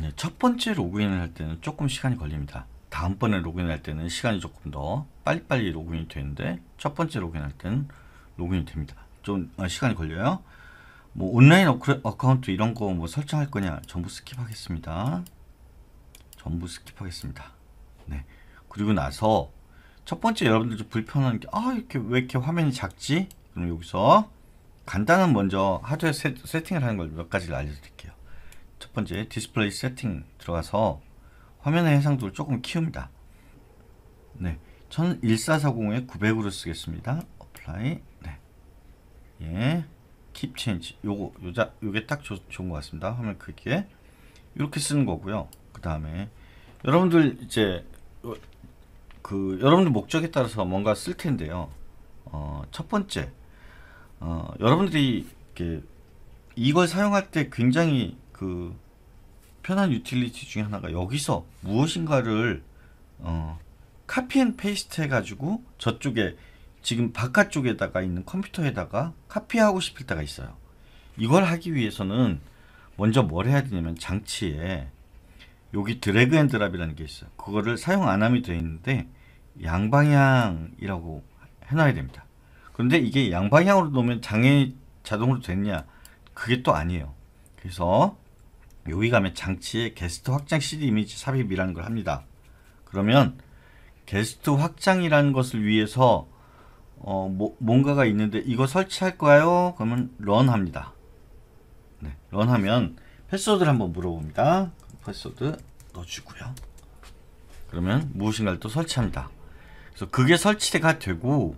네, 첫 번째 로그인을 할 때는 조금 시간이 걸립니다. 다음번에 로그인할 때는 시간이 조금 더 빨리빨리 로그인이 되는데 첫 번째 로그인할 때는 로그인이 됩니다. 좀 아, 시간이 걸려요. 뭐 온라인 어크, 어카운트 이런 거 뭐 설정할 거냐 전부 스킵하겠습니다. 전부 스킵하겠습니다. 네. 그리고 나서 첫 번째 여러분들 좀 불편한 게아 이렇게 왜 이렇게 화면이 작지? 그럼 여기서 간단한 먼저 하드웨어 세, 세팅을 하는 걸 몇 가지를 알려드릴게요. 첫 번째 디스플레이 세팅 들어가서 화면의 해상도를 조금 키웁니다. 네, 1440에 900으로 쓰겠습니다. 어플라이. 네. 예. 팁 체인지 요거 요자 요게 딱 조, 좋은 것 같습니다 화면 크기 이렇게 쓰는 거고요 그 다음에 여러분들 이제 그 여러분들 목적에 따라서 뭔가 쓸 텐데요 어, 첫 번째 어, 여러분들이 이렇게 이걸 사용할 때 굉장히 그 편한 유틸리티 중에 하나가 여기서 무엇인가를 어, 카피 앤 페이스트 해가지고 저쪽에 지금 바깥쪽에다가 있는 컴퓨터에다가 카피하고 싶을 때가 있어요. 이걸 하기 위해서는 먼저 뭘 해야 되냐면 장치에 여기 드래그 앤 드랍이라는 게 있어요. 그거를 사용 안함이 되어 있는데 양방향이라고 해놔야 됩니다. 그런데 이게 양방향으로 놓으면 장애 자동으로 됐냐? 그게 또 아니에요. 그래서 여기 가면 장치에 게스트 확장 CD 이미지 삽입이라는 걸 합니다. 그러면 게스트 확장이라는 것을 위해서 어, 뭐, 뭔가가 있는데 이거 설치할까요? 그러면 런 합니다. 네, 런 하면 패스워드를 한번 물어봅니다. 패스워드 넣어주고요. 그러면 무엇인가를 또 설치합니다. 그래서 그게 설치가 되고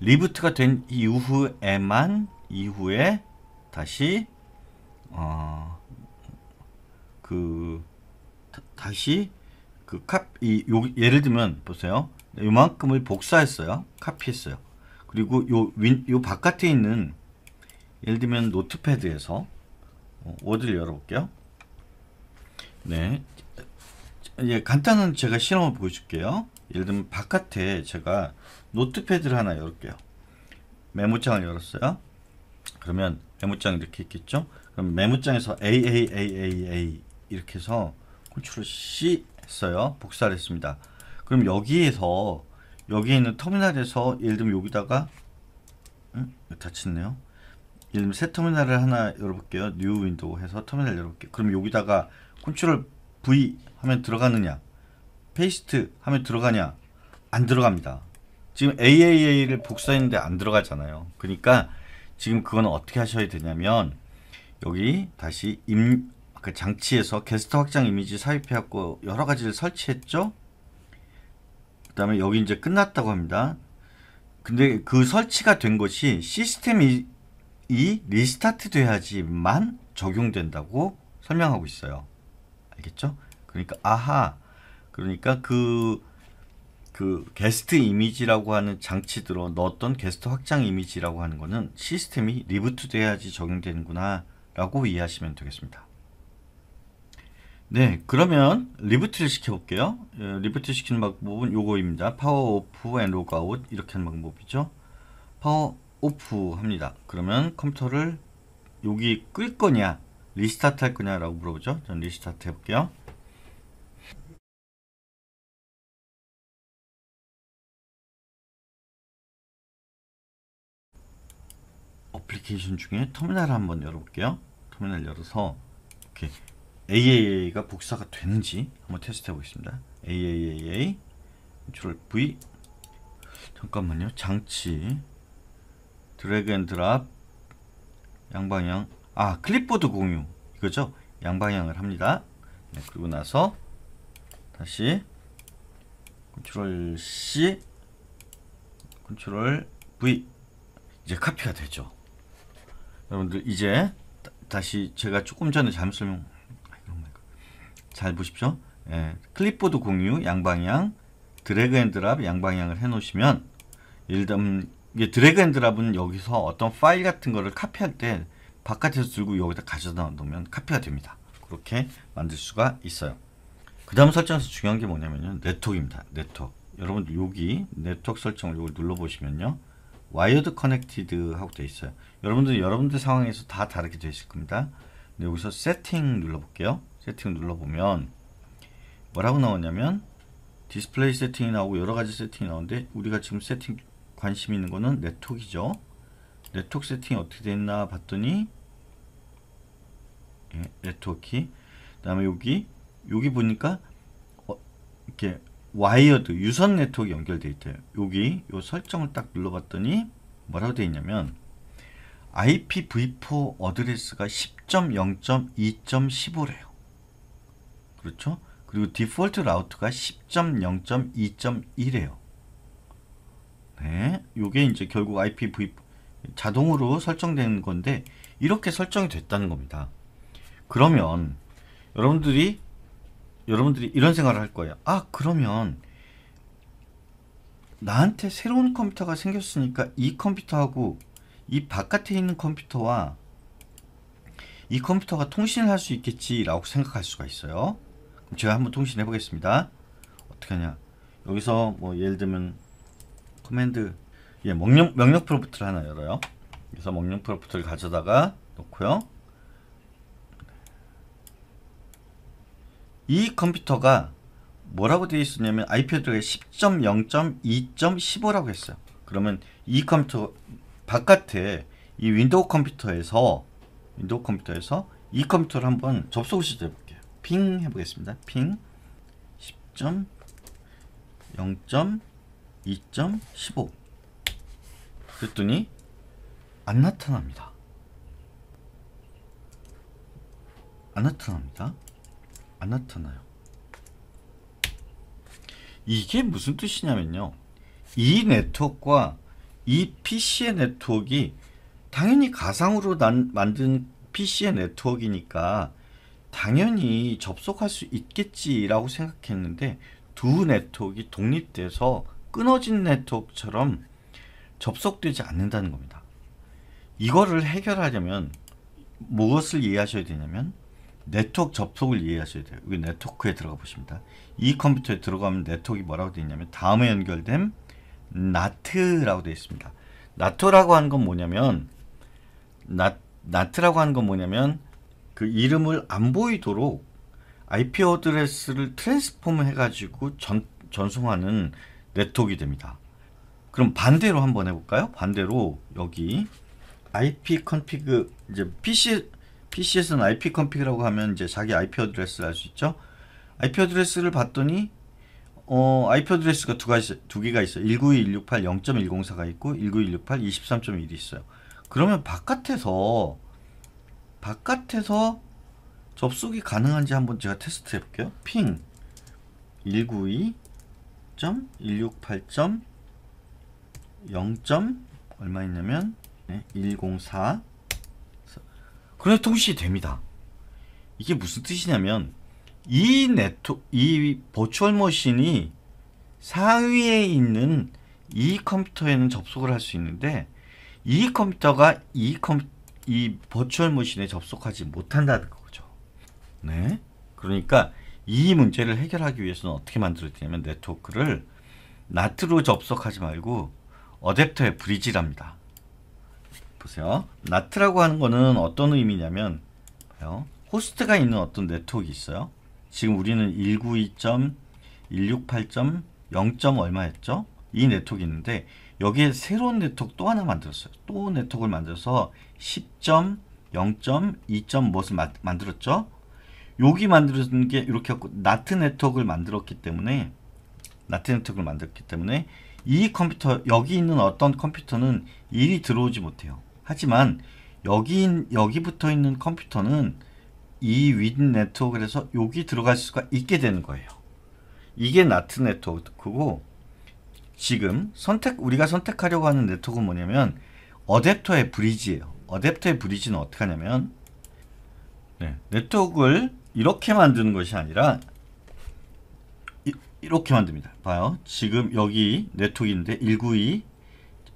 리부트가 된 이후에만 이후에 다시 어, 그 다시 그카이 예를 들면 보세요. 이만큼을 복사했어요. 카피했어요. 그리고 요, 윈, 요 바깥에 있는 예를 들면 노트패드에서 어, 워드를 열어볼게요. 네. 예, 간단한 제가 실험을 보여줄게요. 예를 들면 바깥에 제가 노트패드를 하나 열을게요. 메모장을 열었어요. 그러면 메모장 이렇게 있겠죠? 그럼 메모장에서 AAAAA 이렇게 해서 컨트롤 C 했어요. 복사를 했습니다. 그럼 여기에서 여기 있는 터미널에서 예를 들면 여기다가 응? 닫혔네요. 예를 들면 새 터미널을 하나 열어볼게요. 뉴 윈도우 해서 터미널 열어볼게요. 그럼 여기다가 컨트롤 V 하면 들어가느냐 페이스트 하면 들어가냐 안 들어갑니다. 지금 AAA를 복사했는데 안 들어가잖아요. 그러니까 지금 그건 어떻게 하셔야 되냐면 여기 다시 임, 그 장치에서 게스트 확장 이미지 삽입해갖고 여러 가지를 설치했죠? 다음에 여기 이제 끝났다고 합니다. 근데 그 설치가 된 것이 시스템이 리스타트 돼야지만 적용된다고 설명하고 있어요. 알겠죠? 그러니까 아하 그러니까 그, 그 게스트 이미지라고 하는 장치 들어 넣었던 게스트 확장 이미지라고 하는 거는 시스템이 리부트 돼야지 적용되는구나 라고 이해하시면 되겠습니다. 네 그러면 리부트를 시켜볼게요 예, 리부트 시키는 방법은 요거입니다 파워 오프 앤 로그아웃 이렇게 하는 방법이죠 파워 오프 합니다 그러면 컴퓨터를 여기 끌 거냐 리스타트 할 거냐 라고 물어보죠 전 리스타트 해볼게요 어플리케이션 중에 터미널 을 한번 열어볼게요 터미널 열어서 이렇게 AAA가 복사가 되는지 한번 테스트 해보겠습니다. AAA 컨트롤 V 잠깐만요. 장치 드래그 앤 드랍 양방향 아 클립보드 공유 이거죠? 양방향을 합니다. 네, 그리고 나서 다시 컨트롤 C 컨트롤 V 이제 카피가 되죠. 여러분들 이제 다시 제가 조금 전에 잘못 설명 잘 보십시오. 예, 클립보드 공유 양방향 드래그 앤 드랍 양방향을 해 놓으시면 일단 이게 드래그 앤 드랍은 여기서 어떤 파일 같은 거를 카피할 때 바깥에서 들고 여기다 가져다 놓으면 카피가 됩니다. 그렇게 만들 수가 있어요. 그 다음 설정에서 중요한 게 뭐냐면요. 네트워크입니다. 네트워크. 여러분들 여기 네트워크 설정을 이걸 눌러보시면요. 와이어드 커넥티드 하고 되어 있어요. 여러분들 여러분들 상황에서 다 다르게 되어 있을 겁니다. 여기서 세팅 눌러볼게요. 세팅을 눌러보면 뭐라고 나오냐면 디스플레이 세팅이 나오고 여러가지 세팅이 나오는데 우리가 지금 세팅 관심 있는 거는 네트워크죠 네트워크 세팅이 어떻게 되어 있나 봤더니 예, 네트워크 그 다음에 여기 여기 보니까 어, 이렇게 와이어드 유선 네트워크 연결되어 있대요 여기 요 설정을 딱 눌러봤더니 뭐라고 되어 있냐면 IPv4 어드레스가 10.0.2.15래요 그렇죠? 그리고 디폴트 라우트가 10.0.2.1이에요. 네, 요게 이제 결국 IPv 자동으로 설정된 건데 이렇게 설정이 됐다는 겁니다. 그러면 여러분들이 여러분들이 이런 생각을 할 거예요. 아, 그러면 나한테 새로운 컴퓨터가 생겼으니까 이 컴퓨터하고 이 바깥에 있는 컴퓨터와 이 컴퓨터가 통신을 할 수 있겠지라고 생각할 수가 있어요. 제가 한번 통신해 보겠습니다. 어떻게 하냐. 여기서 뭐 예를 들면 커맨드 예, 명령, 명령 프로프트를 하나 열어요. 그래서 명령 프로프트를 가져다가 놓고요. 이 컴퓨터가 뭐라고 되어 있었냐면 IP 어드가 10.0.2.15라고 했어요. 그러면 이 컴퓨터 바깥에 이 윈도우 컴퓨터에서 윈도우 컴퓨터에서 이 컴퓨터를 한번 접속을 시도 핑 해보겠습니다. 핑 10점 0.2.15 그랬더니 안 나타납니다. 안 나타납니다. 안 나타나요. 이게 무슨 뜻이냐면요. 이 네트워크와 이 PC의 네트워크가 당연히 가상으로 난, 만든 PC의 네트워크이니까 당연히 접속할 수 있겠지라고 생각했는데 두 네트워크가 독립돼서 끊어진 네트워크처럼 접속되지 않는다는 겁니다. 이거를 해결하려면 무엇을 이해하셔야 되냐면 네트워크 접속을 이해하셔야 돼요. 여기 네트워크에 들어가 보십니다. 이 컴퓨터에 들어가면 네트워크가 뭐라고 되어 있냐면 다음에 연결된 NAT라고 되어 있습니다. NAT라고 하는 건 뭐냐면 NAT라고 하는 건 뭐냐면 그 이름을 안 보이도록 IP 어드레스를 트랜스폼 해가지고 전, 전송하는 네트워크가 됩니다. 그럼 반대로 한번 해볼까요? 반대로 여기 IP 컨피그 이제 PC PC에서는 IP 컨피그라고 하면 이제 자기 IP 어드레스를 알 수 있죠. IP 어드레스를 봤더니 어, IP 어드레스가 두 가지 두 개가 있어요. 19168 0.104가 있고 19168 23.1이 있어요. 그러면 바깥에서 바깥에서 접속이 가능한지 한번 제가 테스트 해볼게요. 핑 192.168.0. 얼마 있냐면 104 그런데 통신이 됩니다. 이게 무슨 뜻이냐면 이 네트 이 버추얼 머신이 상위에 있는 이 컴퓨터에는 접속을 할 수 있는데 이 컴퓨터가 이 컴퓨터 이 버추얼 머신에 접속하지 못한다는 거죠. 네. 그러니까 이 문제를 해결하기 위해서는 어떻게 만들어냐면 네트워크를 나트로 접속하지 말고 어댑터에 브리지랍니다. 보세요. 나트라고 하는 거는 어떤 의미냐면 봐요. 호스트가 있는 어떤 네트워크 있어요. 지금 우리는 192.168.0. 얼마였죠? 이 네트워크 있는데 여기에 새로운 네트워크 또 하나 만들었어요. 또 네트워크를 만들어서 10.0.2. 무엇을 마, 만들었죠? 여기 만들어진 게 이렇게 하고 나트 네트워크를 만들었기 때문에 나트 네트워크를 만들었기 때문에 이 컴퓨터 여기 있는 어떤 컴퓨터는 일이 들어오지 못해요. 하지만 여기 여기 붙어 있는 컴퓨터는 이윈 네트워크에서 여기 들어갈 수가 있게 되는 거예요. 이게 나트 네트워크고 지금 선택 우리가 선택하려고 하는 네트워크 뭐냐면 어댑터의 브리지예요. 어댑터의 브리지는 어떻게 하냐면 네, 트워크를 이렇게 만드는 것이 아니라 이, 렇게 만듭니다. 봐요. 지금 여기 네트워크인데 192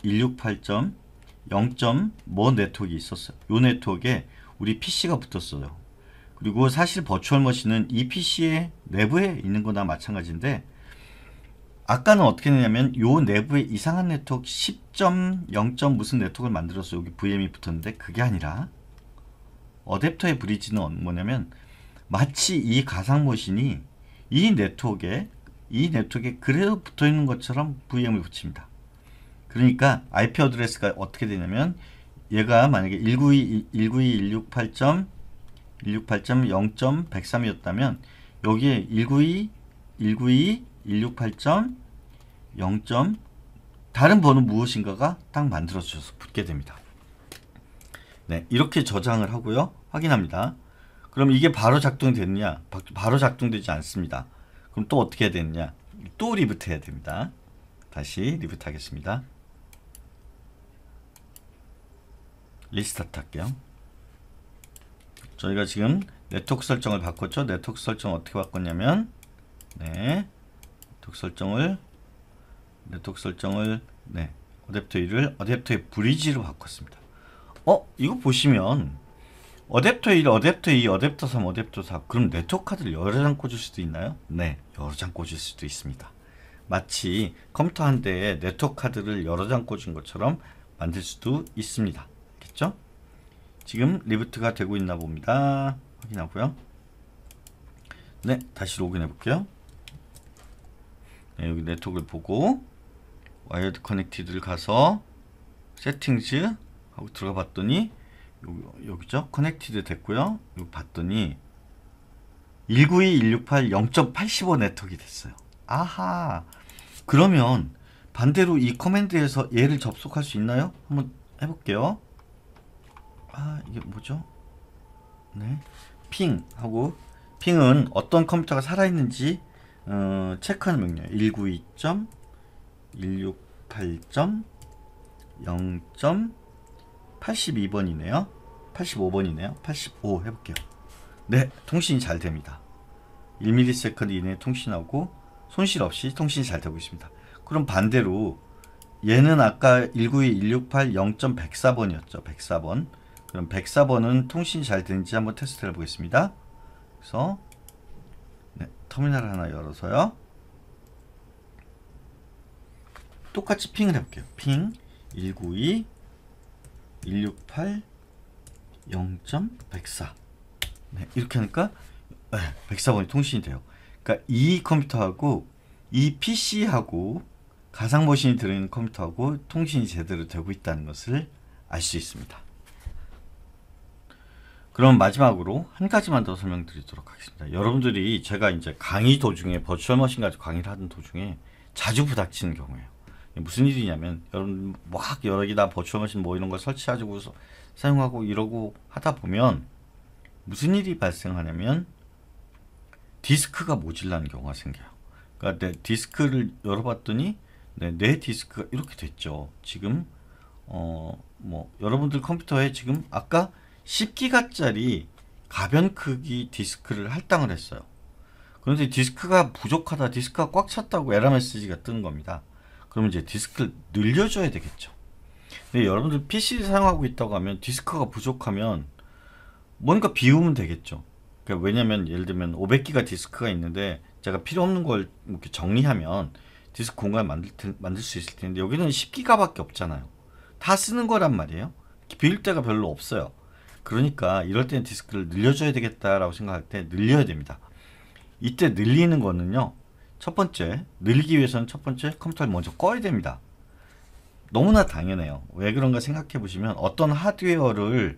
168.0.뭐 네트워크 있었어요. 요 네트워크에 우리 PC가 붙었어요. 그리고 사실 버추얼 머신은 이 PC의 내부에 있는 거나 마찬가지인데 아까는 어떻게 되냐면 요 내부에 이상한 네트워크 10.0. 무슨 네트워크를 만들어서 여기 VM이 붙었는데 그게 아니라 어댑터의 브리지는 어, 뭐냐면 마치 이 가상 모신이 이 네트워크에 이 네트워크에 그래도 붙어 있는 것처럼 VM을 붙입니다. 그러니까 IP 어드레스가 어떻게 되냐면 얘가 만약에 192 1 6 8 1 6 8 0 1 0 3 이었다면 여기에 192 192 168점 0. 다른 번호 무엇인가가 딱 만들어져서 붙게 됩니다. 네, 이렇게 저장을 하고요. 확인합니다. 그럼 이게 바로 작동되느냐 바로 작동되지 않습니다. 그럼 또 어떻게 해야 되느냐? 또 리부트 해야 됩니다. 다시 리부트 하겠습니다. 리스타트 할게요. 저희가 지금 네트워크 설정을 바꿨죠. 네트워크 설정 어떻게 바꿨냐면 네. 네트워크 설정을 네트워크 설정을 네 어댑터 1을 어댑터의 브리지로 바꿨습니다. 어? 이거 보시면 어댑터 1, 어댑터 2, 어댑터 3, 어댑터 4 그럼 네트워크 카드를 여러 장 꽂을 수도 있나요? 네, 여러 장 꽂을 수도 있습니다. 마치 컴퓨터 한 대에 네트워크 카드를 여러 장 꽂은 것처럼 만들 수도 있습니다. 알겠죠? 지금 리부트가 되고 있나 봅니다. 확인하고요. 네, 다시 로그인해 볼게요. 네, 여기 네트워크를 보고 와이어드 커넥티드를 가서 세팅즈 하고 들어가 봤더니 여기, 여기죠? 커넥티드 됐고요. 여기 봤더니 192168 0.85네트워크 됐어요. 아하. 그러면 반대로 이 커맨드에서 얘를 접속할 수 있나요? 한번 해볼게요. 아 이게 뭐죠? 네, 핑 하고 핑은 어떤 컴퓨터가 살아있는지 어, 체크하는 명령 1 9 2 168점 0.82번이네요 85번이네요 85 해볼게요 네 통신이 잘 됩니다 1ms 이내에 통신하고 손실 없이 통신이 잘 되고 있습니다 그럼 반대로 얘는 아까 192 168 0.104번이었죠 104번 그럼 104번은 통신이 잘 되는지 한번 테스트 해보겠습니다 그래서 터미널 하나 열어서요. 똑같이 핑을 해볼게요. 핑 192 168 0.104 네, 이렇게 하니까 104번이 예, 통신이 돼요. 그러니까 이 컴퓨터하고 이 PC하고 가상 머신이 들어있는 컴퓨터하고 통신이 제대로 되고 있다는 것을 알 수 있습니다. 그럼 마지막으로 한 가지만 더 설명드리도록 하겠습니다. 여러분들이 제가 이제 강의 도중에 버추얼 머신 가지고 강의를 하던 도중에 자주 부닥치는 경우에요. 무슨 일이냐면 여러분 막 여러 개 다 버추얼 머신 뭐 이런 걸설치하고 사용하고 이러고 하다 보면 무슨 일이 발생하냐면 디스크가 모질라는 경우가 생겨요. 그러니까 내 디스크를 열어봤더니 내, 네, 내 디스크가 이렇게 됐죠. 지금 어 뭐 여러분들 컴퓨터에 지금 아까 10기가짜리 가변 크기 디스크를 할당을 했어요. 그런데 디스크가 부족하다, 디스크가 꽉 찼다고 에러 메시지가 뜨는 겁니다. 그러면 이제 디스크를 늘려줘야 되겠죠. 근데 여러분들 PC를 사용하고 있다고 하면 디스크가 부족하면 뭔가 비우면 되겠죠. 그러니까 왜냐면 예를 들면 500기가 디스크가 있는데 제가 필요 없는 걸 이렇게 정리하면 디스크 공간을 만들, 만들 수 있을 텐데 여기는 10기가밖에 없잖아요. 다 쓰는 거란 말이에요. 비울 데가 별로 없어요. 그러니까 이럴 때는 디스크를 늘려줘야 되겠다라고 생각할 때 늘려야 됩니다. 이때 늘리는 거는요. 첫 번째, 늘리기 위해서는 첫 번째 컴퓨터를 먼저 꺼야 됩니다. 너무나 당연해요. 왜 그런가 생각해 보시면 어떤 하드웨어를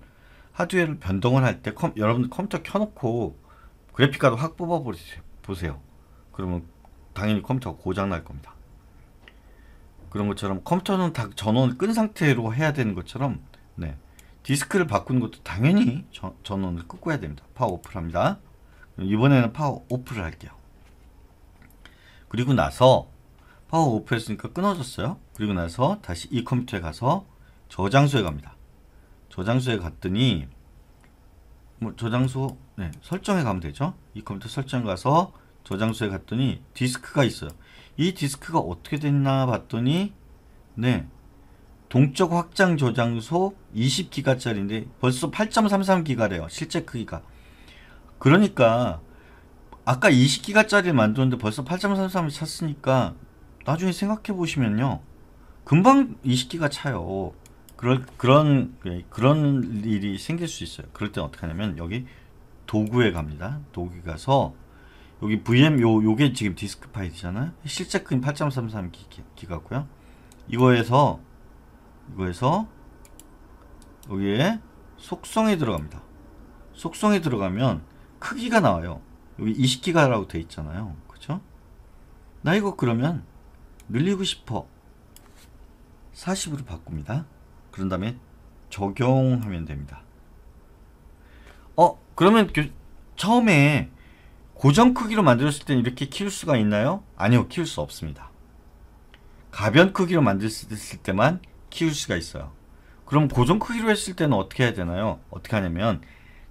하드웨어를 변동을 할 때 여러분 컴퓨터 켜놓고 그래픽카드 확 뽑아 보세요. 그러면 당연히 컴퓨터가 고장 날 겁니다. 그런 것처럼 컴퓨터는 다 전원을 끈 상태로 해야 되는 것처럼 네. 디스크를 바꾸는 것도 당연히 전원을 끄고 해야 됩니다. 파워 오프를 합니다. 이번에는 파워 오프를 할게요. 그리고 나서 파워 오프 했으니까 끊어졌어요. 그리고 나서 다시 이 컴퓨터에 가서 저장소에 갑니다. 저장소에 갔더니 뭐 저장소 네, 설정에 가면 되죠. 이 컴퓨터 설정 가서 저장소에 갔더니 디스크가 있어요. 이 디스크가 어떻게 됐나 봤더니 네 동쪽 확장 저장소 20기가짜리인데 벌써 8.33기가래요. 실제 크기가. 그러니까 아까 20기가짜리를 만들었는데 벌써 8.33을 찼으니까 나중에 생각해 보시면요. 금방 20기가 차요. 그럴, 그런, 예, 그런 일이 생길 수 있어요. 그럴 땐 어떻게 하냐면 여기 도구에 갑니다. 도구 에 가서 여기 VM 요, 요게 지금 디스크 파일이잖아요. 실제 크큰8.33 기가고요. 이거에서 이거에서 여기에 속성에 들어갑니다. 속성에 들어가면 크기가 나와요. 여기 20기가라고 돼 있잖아요. 그쵸? 나 이거 그러면 늘리고 싶어. 40으로 바꿉니다. 그런 다음에 적용하면 됩니다. 어, 그러면 교, 그 처음에 고정 크기로 만들었을 땐 이렇게 키울 수가 있나요? 아니요, 키울 수 없습니다. 가변 크기로 만들었을 때만 키울 수가 있어요. 그럼 고정 크기로 했을 때는 어떻게 해야 되나요? 어떻게 하냐면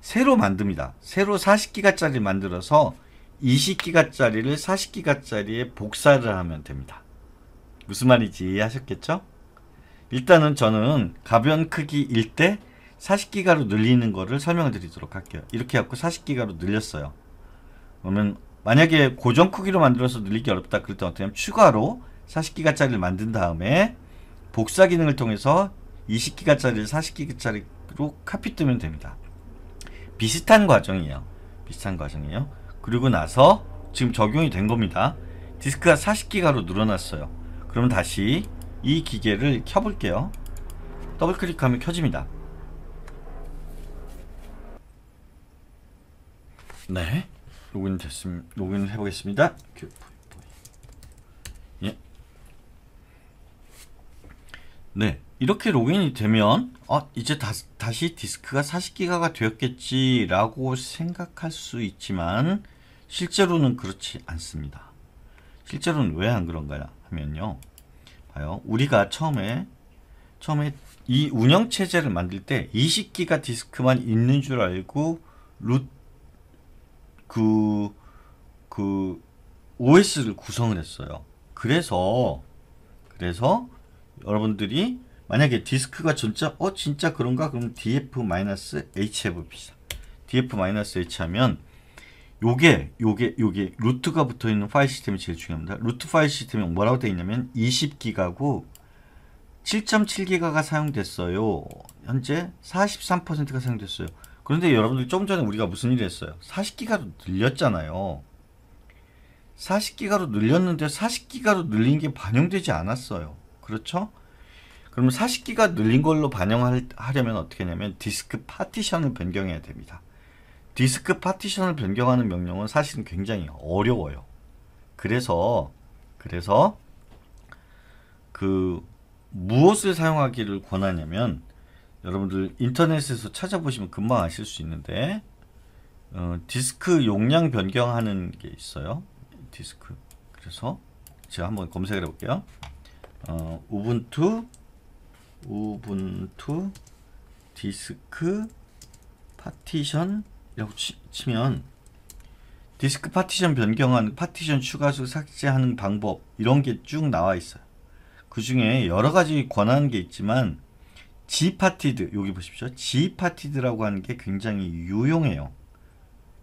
새로 만듭니다. 새로 40기가짜리 만들어서 20기가짜리를 40기가짜리에 복사를 하면 됩니다. 무슨 말인지 이해하셨겠죠? 일단은 저는 가변 크기 1대 40기가로 늘리는 거를 설명을 드리도록 할게요. 이렇게 갖고 40기가로 늘렸어요. 그러면 만약에 고정 크기로 만들어서 늘리기 어렵다 그럴 때 어떻게 하면 추가로 40기가짜리를 만든 다음에 복사 기능을 통해서 20기가짜리를 40기가짜리로 카피 뜨면 됩니다. 비슷한 과정이에요. 비슷한 과정이에요. 그리고 나서 지금 적용이 된 겁니다. 디스크가 40기가로 늘어났어요. 그럼 다시 이 기계를 켜볼게요. 더블 클릭하면 켜집니다. 네. 로그인 됐음, 로그인 해보겠습니다. 네. 이렇게 로그인이 되면 어, 이제 다, 다시 디스크가 40기가가 되었겠지라고 생각할 수 있지만 실제로는 그렇지 않습니다. 실제로는 왜 안 그런가요? 하면요. 봐요. 우리가 처음에 처음에 이 운영 체제를 만들 때 20기가 디스크만 있는 줄 알고 루트그 그 OS를 그 구성을 했어요. 그래서 그래서 여러분들이 만약에 디스크가 진짜 어 진짜 그런가 그럼 df-hfb다 df-h 하면 요게 요게 요게 루트가 붙어 있는 파일 시스템이 제일 중요합니다. 루트 파일 시스템이 뭐라고 되어 있냐면 20기가고 7.7기가가 사용됐어요. 현재 43%가 사용됐어요. 그런데 여러분들 조금 전에 우리가 무슨 일을 했어요? 40기가로 늘렸잖아요. 40기가로 늘렸는데 40기가로 늘린 게 반영되지 않았어요. 그렇죠? 그러면 40기가 늘린 걸로 반영하려면 어떻게 하냐면 디스크 파티션을 변경해야 됩니다. 디스크 파티션을 변경하는 명령은 사실은 굉장히 어려워요. 그래서 그래서 그 무엇을 사용하기를 권하냐면 여러분들 인터넷에서 찾아보시면 금방 아실 수 있는데 어, 디스크 용량 변경하는 게 있어요. 디스크. 그래서 제가 한번 검색을 해볼게요. 어, 우분투 우분투 디스크 파티션이라고 치, 면 디스크 파티션 변경한 파티션 추가수 삭제하는 방법 이런 게 쭉 나와 있어요. 그 중에 여러 가지 권한 게 있지만 G 파티드 여기 보십시오. G 파티드라고 하는 게 굉장히 유용해요.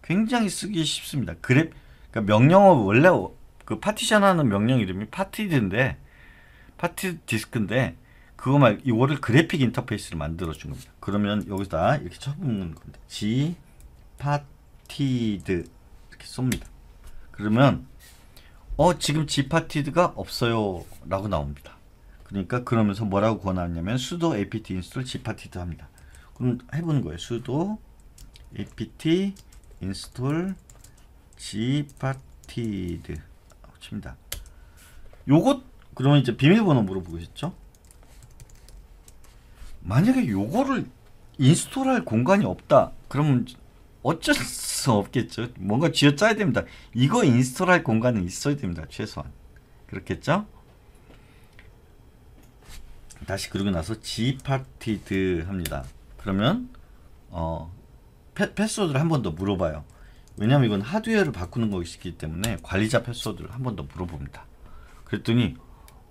굉장히 쓰기 쉽습니다. 그래 그러니까 명령어 원래 어, 그 파티션 하는 명령 이름이 파티드인데 파티 디스크인데 그거 말 이거를 그래픽 인터페이스로 만들어 준 겁니다. 그러면 여기다 이렇게 쳐붙는 겁니 G 파티드 이렇게 쏩니다. 그러면 어 지금 G 파티드가 없어요라고 나옵니다. 그러니까 그러면서 뭐라고 권하냐면 s u apt install G 파티드 합니다. 그럼 해보는 거예요. s u apt install G 파티드 칩니다. 요것 그러면 이제 비밀번호 물어보겠죠? 만약에 요거를 인스톨할 공간이 없다. 그러면 어쩔 수 없겠죠. 뭔가 쥐어짜야 됩니다. 이거 인스톨할 공간은 있어야 됩니다. 최소한. 그렇겠죠? 다시 그러고 나서 gparted 합니다. 그러면 어 패, 패스워드를 한 번 더 물어봐요. 왜냐면 이건 하드웨어를 바꾸는 것이기 때문에 관리자 패스워드를 한 번 더 물어봅니다. 그랬더니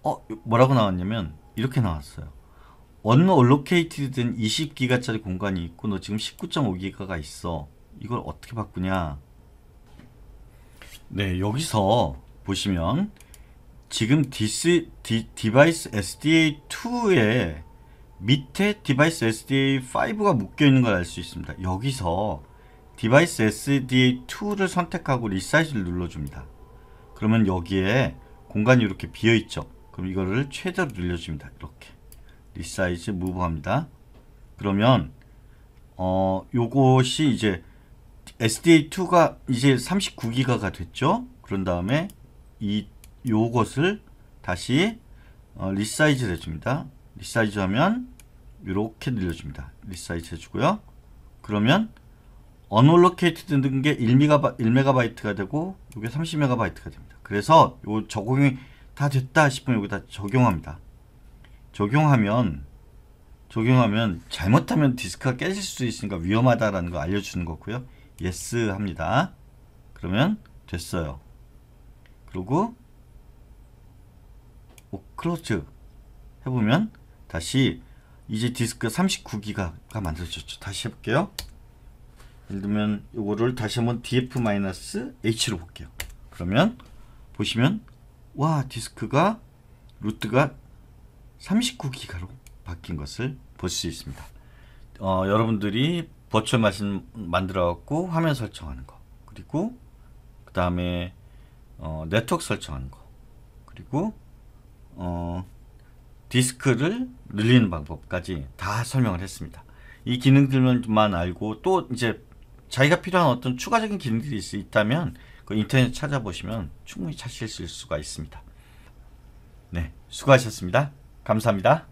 어, 뭐라고 나왔냐면 이렇게 나왔어요. 언얼로케이티드된 20기가짜리 공간이 있고 너 지금 19.5기가가 있어. 이걸 어떻게 바꾸냐? 네, 여기서 보시면 지금 디스, 디, 디바이스 SDA2에 밑에 디바이스 SDA5가 묶여있는 걸 알 수 있습니다. 여기서 디바이스 SDA2를 선택하고 리사이즈를 눌러줍니다. 그러면 여기에 공간이 이렇게 비어있죠. 그럼 이거를 최대로 늘려줍니다. 이렇게 리사이즈 무브합니다. 그러면 어 요것이 이제 SDA2가 이제 39기가가 됐죠. 그런 다음에 이 요것을 다시 어, 리사이즈 를 해줍니다. 리사이즈 하면 이렇게 늘려줍니다. 리사이즈 해주고요. 그러면 언올로케이트 되는 게1메가바이트가 되고 이게 3 0메가바이트가 됩니다. 그래서 요적응이 다 됐다 싶으면 여기다 적용합니다. 적용하면 적용하면 잘못하면 디스크가 깨질 수 있으니까 위험하다라는 거 알려주는 거고요. yes 합니다. 그러면 됐어요. 그리고 오, 크로즈 해보면 다시 이제 디스크 39기가가 만들어졌죠. 다시 해볼게요. 예를 들면 이거를 다시 한번 df-h로 볼게요. 그러면 보시면 와 디스크가 루트가 39기가로 바뀐 것을 볼 수 있습니다. 어, 여러분들이 버추얼 머신 만들어 갖고 화면 설정하는 거 그리고 그 다음에 어, 네트워크 설정하는 거 그리고 어, 디스크를 늘리는 방법까지 다 설명을 했습니다. 이 기능들만 알고 또 이제 자기가 필요한 어떤 추가적인 기능들이 있다면 그 인터넷 찾아보시면 충분히 찾으실 수가 있습니다. 네, 수고하셨습니다. 감사합니다.